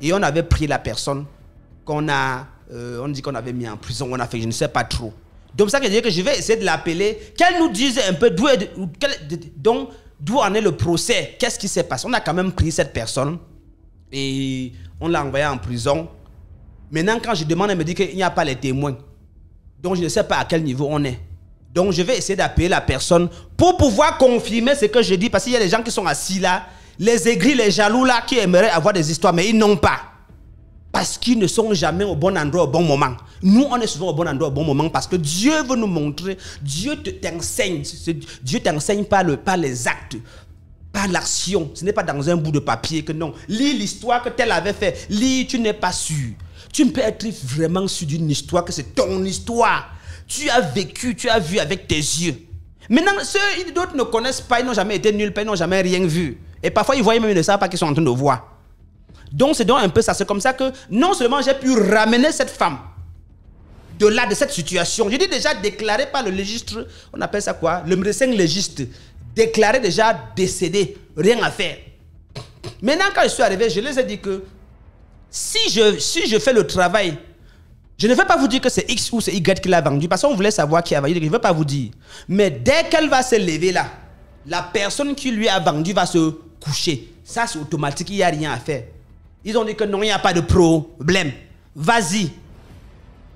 Et on avait pris la personne qu'on a, euh, on dit qu'on avait mis en prison, on a fait, je ne sais pas trop. Donc ça veut dire que je vais essayer de l'appeler, qu'elle nous dise un peu d'où donc d'où en est le procès, qu'est-ce qui s'est passé. On a quand même pris cette personne et on l'a envoyée en prison. Maintenant, quand je demande, elle me dit qu'il n'y a pas les témoins. Donc je ne sais pas à quel niveau on est. Donc je vais essayer d'appeler la personne pour pouvoir confirmer ce que je dis parce qu'il y a des gens qui sont assis là, les aigris, les jaloux là, qui aimeraient avoir des histoires, mais ils n'ont pas parce qu'ils ne sont jamais au bon endroit au bon moment. Nous, on est souvent au bon endroit au bon moment parce que Dieu veut nous montrer, Dieu t'enseigne, Dieu t'enseigne par, le, par les actes, par l'action. Ce n'est pas dans un bout de papier que non. Lis l'histoire que tel avait fait. Lis, tu n'es pas sûr. Tu ne peux être vraiment sûr d'une histoire que c'est ton histoire. Tu as vécu, tu as vu avec tes yeux. Maintenant, ceux d'autres ne connaissent pas, ils n'ont jamais été nuls, ils n'ont jamais rien vu. Et parfois, ils voient, même ils ne savent pas qu'ils sont en train de voir. Donc c'est donc un peu ça. C'est comme ça que non seulement j'ai pu ramener cette femme de là, de cette situation. Je dis déjà déclaré par le légiste, on appelle ça quoi Le médecin légiste. Déclaré déjà décédé, rien à faire. Maintenant, quand je suis arrivé, je les ai dit que si je, si je fais le travail, je ne vais pas vous dire que c'est X ou c'est Y qui l'a vendu, parce qu'on voulait savoir qui a vendu, je ne vais pas vous dire. Mais dès qu'elle va se lever là, la personne qui lui a vendu va se coucher. Ça, c'est automatique, il n'y a rien à faire. Ils ont dit que non, il n'y a pas de problème. Vas-y.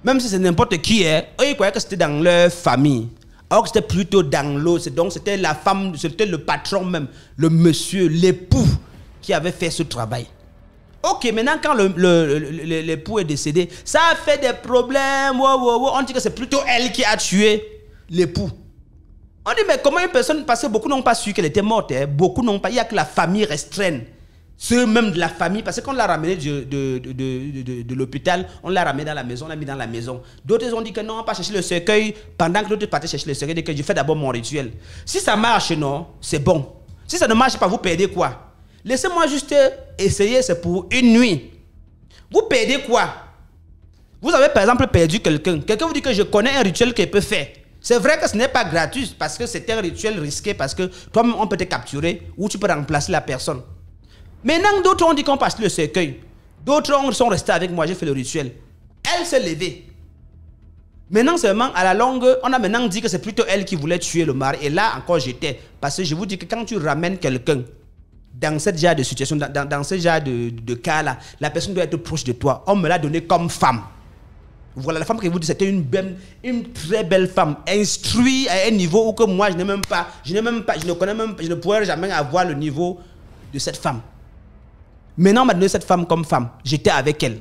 Même si c'est n'importe qui, hein, ils croyaient que c'était dans leur famille. or c'était plutôt dans l'autre. Donc c'était la femme, c'était le patron même, le monsieur, l'époux qui avait fait ce travail. Ok, maintenant quand l'époux le, le, est décédé, ça a fait des problèmes. On dit que c'est plutôt elle qui a tué l'époux. On dit, mais comment une personne, parce que beaucoup n'ont pas su qu'elle était morte, hein, beaucoup n'ont pas, il n'y a que la famille restreinte ceux même de la famille, parce qu'on l'a ramené de, de, de, de l'hôpital, on l'a ramené dans la maison, on l'a mis dans la maison. D'autres ont dit que non, on va pas chercher le cercueil, pendant que l'autre partait chercher le cercueil, que je fais d'abord mon rituel. Si ça marche, non, c'est bon. Si ça ne marche pas, vous perdez quoi Laissez-moi juste essayer, c'est pour une nuit. Vous perdez quoi Vous avez par exemple perdu quelqu'un. Quelqu'un vous dit que je connais un rituel qu'il peut faire. C'est vrai que ce n'est pas gratuit parce que c'est un rituel risqué, parce que toi-même, on peut te capturer ou tu peux remplacer la personne. Maintenant, d'autres ont dit qu'on passe le cercueil. D'autres sont restés avec moi, j'ai fait le rituel. Elle s'est levée. Maintenant seulement, à la longue, on a maintenant dit que c'est plutôt elle qui voulait tuer le mari. Et là encore, j'étais. Parce que je vous dis que quand tu ramènes quelqu'un dans cette genre de situation, dans, dans, ce genre de, cas-là, la personne doit être proche de toi. On me l'a donné comme femme. Voilà, la femme que vous dis, c'était une, belle, une très belle femme, instruite à un niveau où que moi, je n'ai même pas, je n'ai même pas, je ne connais même je ne pourrais jamais avoir le niveau de cette femme. Maintenant, on m'a donné cette femme comme femme. J'étais avec elle.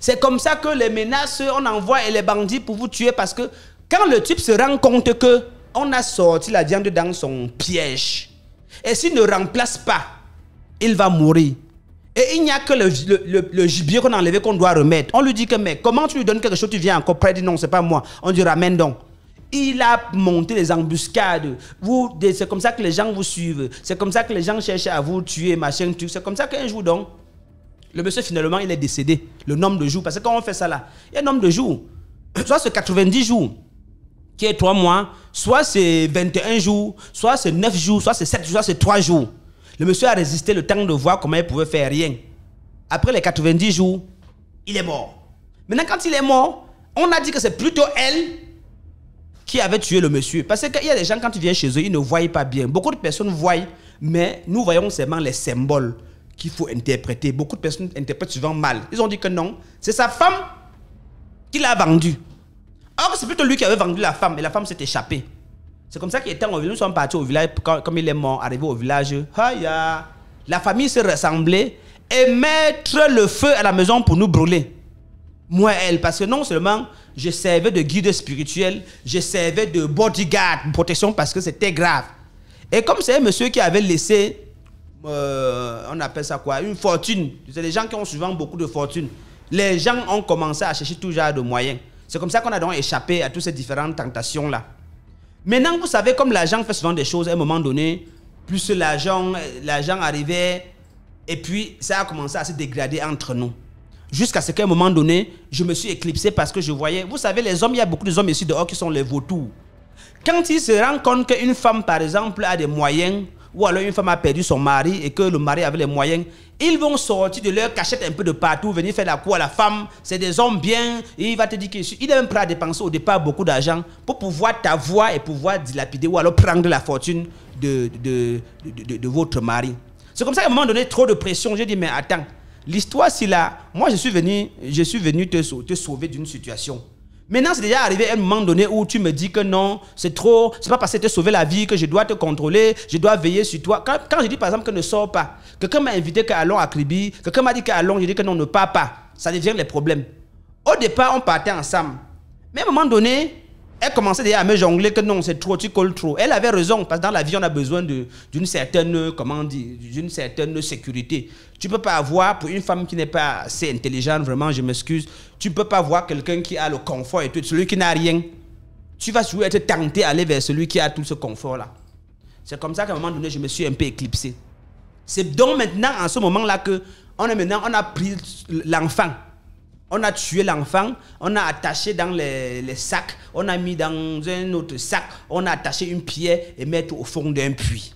C'est comme ça que les menaces, on envoie et les bandits pour vous tuer parce que quand le type se rend compte que on a sorti la viande dans son piège, et s'il ne remplace pas, il va mourir. Et il n'y a que le, gibier qu'on a enlevé qu'on doit remettre. On lui dit que, mais comment tu lui donnes quelque chose, tu viens encore près, dit non, c'est pas moi. On dit ramène donc. Il a monté les embuscades. Vous, c'est comme ça que les gens vous suivent. C'est comme ça que les gens cherchent à vous tuer, machin, truc. C'est comme ça qu'un jour, donc, le monsieur, finalement, il est décédé. Le nombre de jours. Parce que quand on fait ça là, il y a un nombre de jours. Soit c'est 90 jours, qui est 3 mois. Soit c'est 21 jours. Soit c'est 9 jours. Soit c'est 7 jours. Soit c'est 3 jours. Le monsieur a résisté le temps de voir comment il pouvait faire rien. Après les 90 jours, il est mort. Maintenant, quand il est mort, on a dit que c'est plutôt elle qui avait tué le monsieur. Parce qu'il y a des gens, quand tu viens chez eux, ils ne voient pas bien. Beaucoup de personnes voient, mais nous voyons seulement les symboles qu'il faut interpréter. Beaucoup de personnes interprètent souvent mal. Ils ont dit que non, c'est sa femme qui l'a vendue. Or, c'est plutôt lui qui avait vendu la femme et la femme s'est échappée. C'est comme ça qu'il était en ville. Nous sommes partis au village, quand, comme il est mort, arrivé au village. Ah. La famille se ressemblait, et mettre le feu à la maison pour nous brûler moi, elle. Parce que non seulement je servais de guide spirituel, je servais de bodyguard, de protection, parce que c'était grave. Et comme c'est un monsieur qui avait laissé, euh, on appelle ça quoi, une fortune. C'est des gens qui ont souvent beaucoup de fortune. Les gens ont commencé à chercher tout genre de moyens. C'est comme ça qu'on a donc échappé à toutes ces différentes tentations-là. Maintenant, vous savez, comme l'argent fait souvent des choses, à un moment donné, plus l'argent, l'agent arrivait, et puis ça a commencé à se dégrader entre nous. Jusqu'à ce qu'à un moment donné, je me suis éclipsé parce que je voyais. Vous savez, les hommes, il y a beaucoup de hommes ici dehors qui sont les vautours. Quand ils se rendent compte qu'une femme, par exemple, a des moyens, ou alors une femme a perdu son mari et que le mari avait les moyens, ils vont sortir de leur cachette un peu de partout, venir faire la cour à la femme. C'est des hommes bien. Et il va te dire qu'il est même prêt à dépenser au départ beaucoup d'argent pour pouvoir t'avoir et pouvoir dilapider ou alors prendre la fortune de, de, de, de votre mari. C'est comme ça qu'à un moment donné, trop de pression. J'ai dit, mais attends, L'histoire, c'est là. Moi, je suis venu, je suis venu te, sauver d'une situation. Maintenant, c'est déjà arrivé à un moment donné où tu me dis que non, c'est trop, c'est pas parce que te sauvé la vie que je dois te contrôler, je dois veiller sur toi. Quand, je dis par exemple que ne sors pas, quelqu'un m'a invité qu'allons à Kribi, quelqu'un m'a dit qu'allons, je dis que non, ne pars pas. Ça devient les problèmes. Au départ, on partait ensemble. Mais à un moment donné, elle commençait déjà à me jongler que non, c'est trop, tu colles trop. Elle avait raison, parce que dans la vie, on a besoin d'une certaine, comment dire, d'une certaine sécurité. Tu peux pas avoir, pour une femme qui n'est pas assez intelligente, vraiment, je m'excuse, tu peux pas avoir quelqu'un qui a le confort et tout, celui qui n'a rien. Tu vas toujours être tenté d'aller aller vers celui qui a tout ce confort-là. C'est comme ça qu'à un moment donné, je me suis un peu éclipsé. C'est donc maintenant, en ce moment-là, que on, maintenant, on a pris l'enfant on a tué l'enfant, on a attaché dans les, sacs, on a mis dans un autre sac, on a attaché une pierre et mettre au fond d'un puits.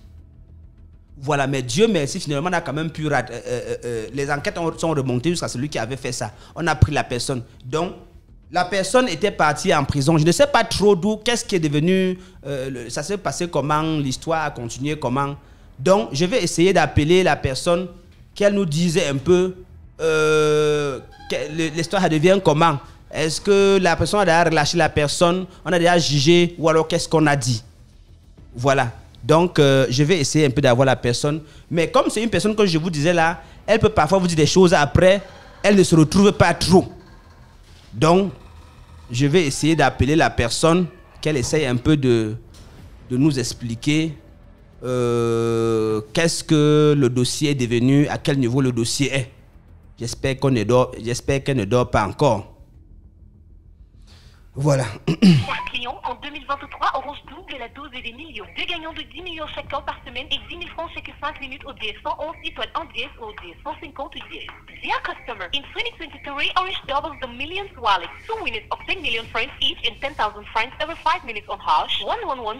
Voilà, mais Dieu merci, finalement, on a quand même pu... Euh, euh, euh, les enquêtes sont remontées jusqu'à celui qui avait fait ça. On a pris la personne. Donc, la personne était partie en prison. Je ne sais pas trop d'où, qu'est-ce qui est devenu, ça s'est passé comment, l'histoire a continué comment. Donc, je vais essayer d'appeler la personne qu'elle nous disait un peu euh, l'histoire devient comment Est-ce que la personne a déjà relâché la personne On a déjà jugé Ou alors qu'est-ce qu'on a dit Voilà. Donc, euh, je vais essayer un peu d'avoir la personne. Mais comme c'est une personne que je vous disais là, elle peut parfois vous dire des choses après, elle ne se retrouve pas trop. Donc, je vais essayer d'appeler la personne, qu'elle essaye un peu de, de nous expliquer euh, qu'est-ce que le dossier est devenu, à quel niveau le dossier est. J'espère qu'on ne dort, j'espère qu'elle ne dort pas encore. Voilà. Trois clients en 2023 Orange double la dose des millions. Deux gagnants de 10 millions temps par semaine et 10 000 francs chaque 5 minutes au DS 111 étoile en DS au DS 150 DS. Dear customer, in 2023, Orange doubles the millions wallet. Two winners of 10 million francs each and 10,000 francs every 5 minutes on hash. 111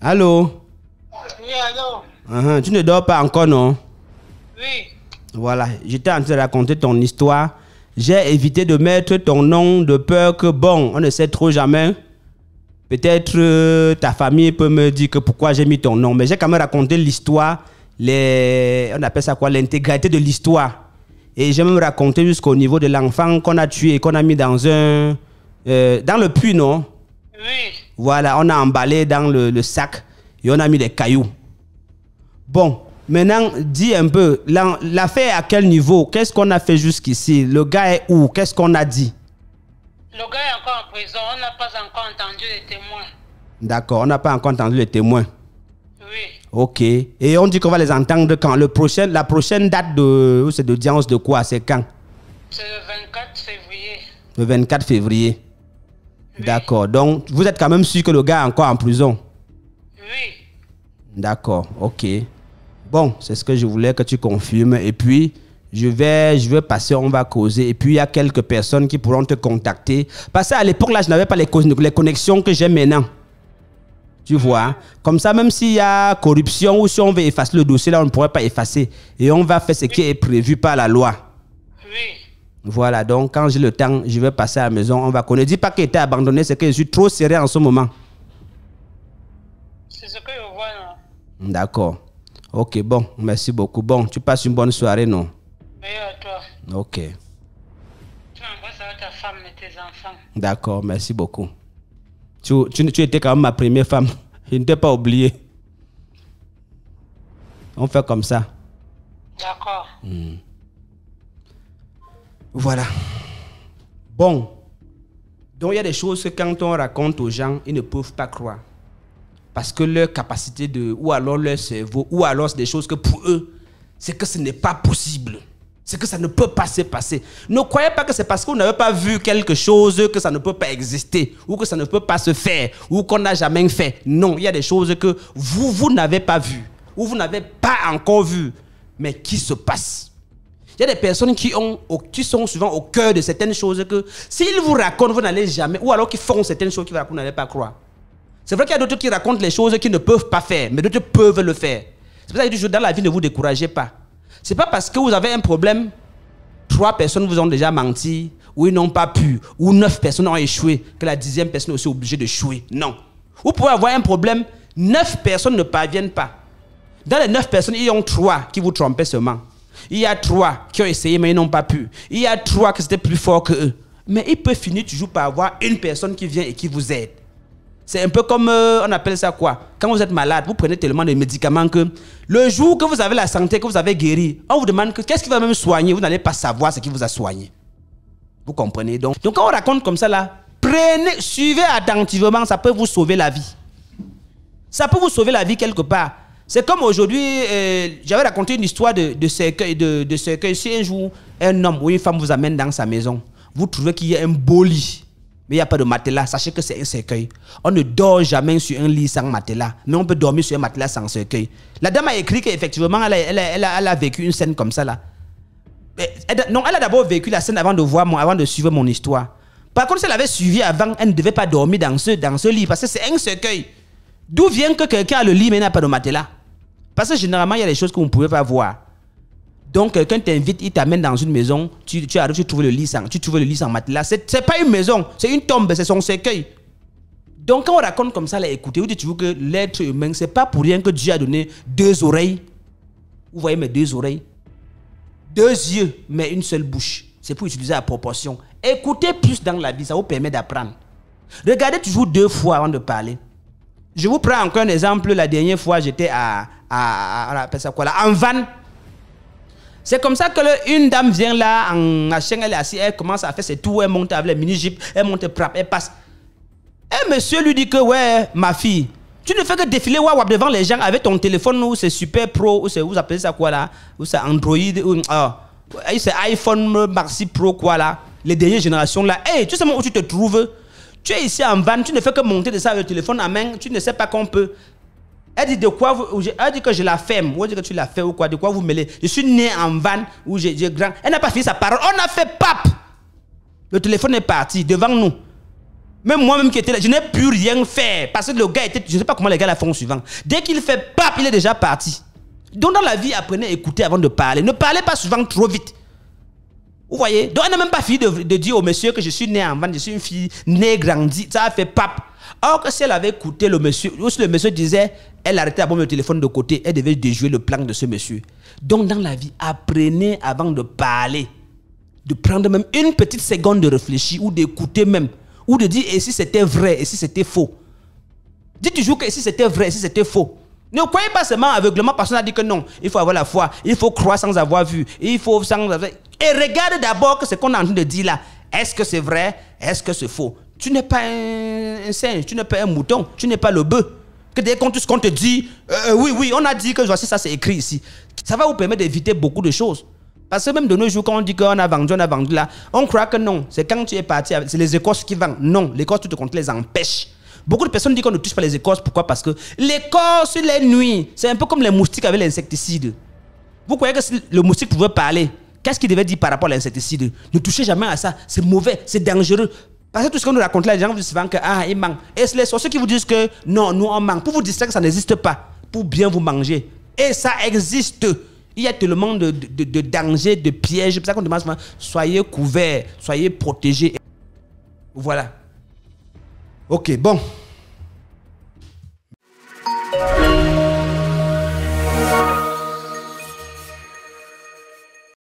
Allô? Oui, allô? Uh -huh. Tu ne dors pas encore, non? Oui. Voilà, j'étais en train de raconter ton histoire. J'ai évité de mettre ton nom de peur que, bon, on ne sait trop jamais. Peut-être euh, ta famille peut me dire que pourquoi j'ai mis ton nom, mais j'ai quand même raconté l'histoire, les, on appelle ça quoi, l'intégralité de l'histoire. Et j'ai même raconté jusqu'au niveau de l'enfant qu'on a tué qu'on a mis dans un, euh, dans le puits, non Oui. Voilà, on a emballé dans le sac et on a mis des cailloux. Bon, Maintenant, dis un peu, l'affaire à quel niveau Qu'est-ce qu'on a fait jusqu'ici Le gars est où Qu'est-ce qu'on a dit Le gars est encore en prison. On n'a pas encore entendu les témoins. D'accord, on n'a pas encore entendu les témoins. Oui. Ok. Et on dit qu'on va les entendre quand le prochain, La prochaine date de, c'est audience de quoi C'est quand C'est le 24 février. Le 24 février. D'accord. Donc, vous êtes quand même sûr que le gars est encore en prison Oui. D'accord, ok. Bon, c'est ce que je voulais que tu confirmes. Et puis, je vais, je vais passer, on va causer. Et puis, il y a quelques personnes qui pourront te contacter. Parce qu'à l'époque, là, je n'avais pas les, les connexions que j'ai maintenant. Tu vois Comme ça, même s'il y a corruption ou si on veut effacer le dossier, là, on ne pourrait pas effacer. Et on va faire ce qui est prévu par la loi. Oui. Voilà, donc quand j'ai le temps, je vais passer à la maison, on va connaître. Dis pas qu'il était abandonné, c'est que je suis trop serré en ce moment. C'est ce que je vois, non D'accord. Ok, bon, merci beaucoup. Bon, tu passes une bonne soirée, non Oui, à toi. Ok. Tu ça à ta femme et tes enfants. D'accord, merci beaucoup. Tu, étais quand même ma première femme. Je ne t'ai pas oublié. On fait comme ça. D'accord. Hmm. Voilà. Bon. Donc il y a des choses que quand on raconte aux gens, ils ne peuvent pas croire parce que leur capacité de, ou alors leur cerveau, ou alors c'est des choses que pour eux, c'est que ce n'est pas possible. C'est que ça ne peut pas se passer. Ne croyez pas que c'est parce vous n'avez pas vu quelque chose que ça ne peut pas exister, ou que ça ne peut pas se faire, ou qu'on n'a jamais fait. Non, il y a des choses que vous, vous n'avez pas vu. ou vous n'avez pas encore vu. mais qui se passe Il y a des personnes qui, ont, qui sont souvent au cœur de certaines choses que s'ils vous racontent, vous n'allez jamais, ou alors qui font certaines choses que vous, vous n'allez pas croire. C'est vrai qu'il y a d'autres qui racontent les choses qu'ils ne peuvent pas faire, mais d'autres peuvent le faire. C'est pour ça que je dis, dans la vie, ne vous découragez pas. Ce n'est pas parce que vous avez un problème, trois personnes vous ont déjà menti, ou ils n'ont pas pu, ou neuf personnes ont échoué, que la dixième personne est aussi obligée chouer Non. Vous pouvez avoir un problème, neuf personnes ne parviennent pas. Dans les neuf personnes, il y a trois qui vous trompaient seulement. Il y a trois qui ont essayé, mais ils n'ont pas pu. Il y a trois qui étaient plus forts que eux. Mais il peut finir toujours par avoir une personne qui vient et qui vous aide. C'est un peu comme, euh, on appelle ça quoi Quand vous êtes malade, vous prenez tellement de médicaments que le jour que vous avez la santé, que vous avez guéri, on vous demande qu'est-ce qui va même soigner, vous n'allez pas savoir ce qui vous a soigné. Vous comprenez donc Donc quand on raconte comme ça là, prenez, suivez attentivement, ça peut vous sauver la vie. Ça peut vous sauver la vie quelque part. C'est comme aujourd'hui, euh, j'avais raconté une histoire de, de cercueil. De, Si un jour, un homme ou une femme vous amène dans sa maison, vous trouvez qu'il y a un beau il n'y a pas de matelas, sachez que c'est un cercueil. On ne dort jamais sur un lit sans matelas, mais on peut dormir sur un matelas sans cercueil. La dame a écrit qu'effectivement, elle a, elle, vécu une scène comme ça là. non, elle a d'abord vécu la scène avant de voir mon, avant de suivre mon histoire. Par contre, si elle avait suivi avant, elle ne devait pas dormir dans ce, dans ce lit parce que c'est un cercueil. D'où vient que quelqu'un a le lit mais n'a pas de matelas Parce que généralement, il y a des choses que vous ne pouvez pas voir. Donc, quelqu'un t'invite, il t'amène dans une maison, tu, arrives, tu trouves le lit sans, tu trouves le lit en matelas. C'est, n'est pas une maison, c'est une tombe, c'est son cercueil. Donc, quand on raconte comme ça, là, écoutez, vous dites-vous que l'être humain, c'est pas pour rien que Dieu a donné deux oreilles. Vous voyez mes deux oreilles Deux yeux, mais une seule bouche. C'est pour utiliser la proportion. Écoutez plus dans la vie, ça vous permet d'apprendre. Regardez toujours deux fois avant de parler. Je vous prends encore un exemple. La dernière fois, j'étais à, à, à, à, quoi là, en vanne. C'est comme ça que une dame vient là, en machine, elle est assise, elle commence à faire ses tours, elle monte avec les mini-jeep, elle monte elle passe. Et monsieur lui dit que, ouais, ma fille, tu ne fais que défiler wap devant les gens avec ton téléphone ou c'est super pro, c'est, vous appelez ça quoi là, ou c'est Android, ou ah, c'est iPhone Maxi Pro quoi là, les dernières générations là. Hé, tu sais où tu te trouves tu es ici en van, tu ne fais que monter de ça avec le téléphone à main, tu ne sais pas qu'on peut. Elle dit de quoi vous, elle dit que je la ferme, ou elle dit que tu la fais ou quoi, de quoi vous mêlez. Je suis né en vanne où j'ai grand. Elle n'a pas fini sa parole. On a fait pape. Le téléphone est parti devant nous. Même moi-même qui étais là, je n'ai plus rien fait. Parce que le gars était, je ne sais pas comment les gars la font suivant. Dès qu'il fait pape, il est déjà parti. Donc dans la vie, apprenez à écouter avant de parler. Ne parlez pas souvent trop vite. Vous voyez Donc elle n'a même pas fini de, de, dire au monsieur que je suis né en vanne, je suis une fille née, grandie. Ça a fait pape. Alors que si elle avait écouté le monsieur, ou si le monsieur disait, elle arrêtait à le téléphone de côté, elle devait déjouer le plan de ce monsieur. Donc dans la vie, apprenez avant de parler, de prendre même une petite seconde de réfléchir ou d'écouter même, ou de dire, et si c'était vrai, et si c'était faux. Dites toujours que si c'était vrai, et si c'était faux. Ne croyez pas seulement aveuglement parce n'a dit que non, il faut avoir la foi, il faut croire sans avoir vu, il faut sans Et regarde d'abord ce qu'on est en train de dire là, est-ce que c'est vrai, est-ce que c'est faux tu n'es pas un, singe, tu n'es pas un mouton, tu n'es pas le bœuf. Que ce qu'on te dit, euh, euh, oui, oui, on a dit que voici ça, c'est écrit ici. Ça va vous permettre d'éviter beaucoup de choses. Parce que même de nos jours, quand on dit qu'on a vendu, on a vendu là, on croit que non. C'est quand tu es parti, c'est les écorces qui vendent. Non, tu tout comptes les empêche. Beaucoup de personnes disent qu'on ne touche pas les écorces. Pourquoi Parce que l'Écosse, les nuits, c'est un peu comme les moustiques avec l'insecticide. Vous croyez que le moustique pouvait parler Qu'est-ce qu'il devait dire par rapport à l'insecticide Ne touchez jamais à ça. C'est mauvais, c'est dangereux. Parce que tout ce qu'on nous raconte là, les gens vous souvent que ah, il manque. Et ce sont ceux qui vous disent que non, nous on manque, pour vous distinguer, que ça n'existe pas, pour bien vous manger. Et ça existe. Il y a tellement de, de, de dangers, de pièges. C'est pour ça qu'on demande souvent, soyez couverts, soyez protégés. Voilà. Ok, bon.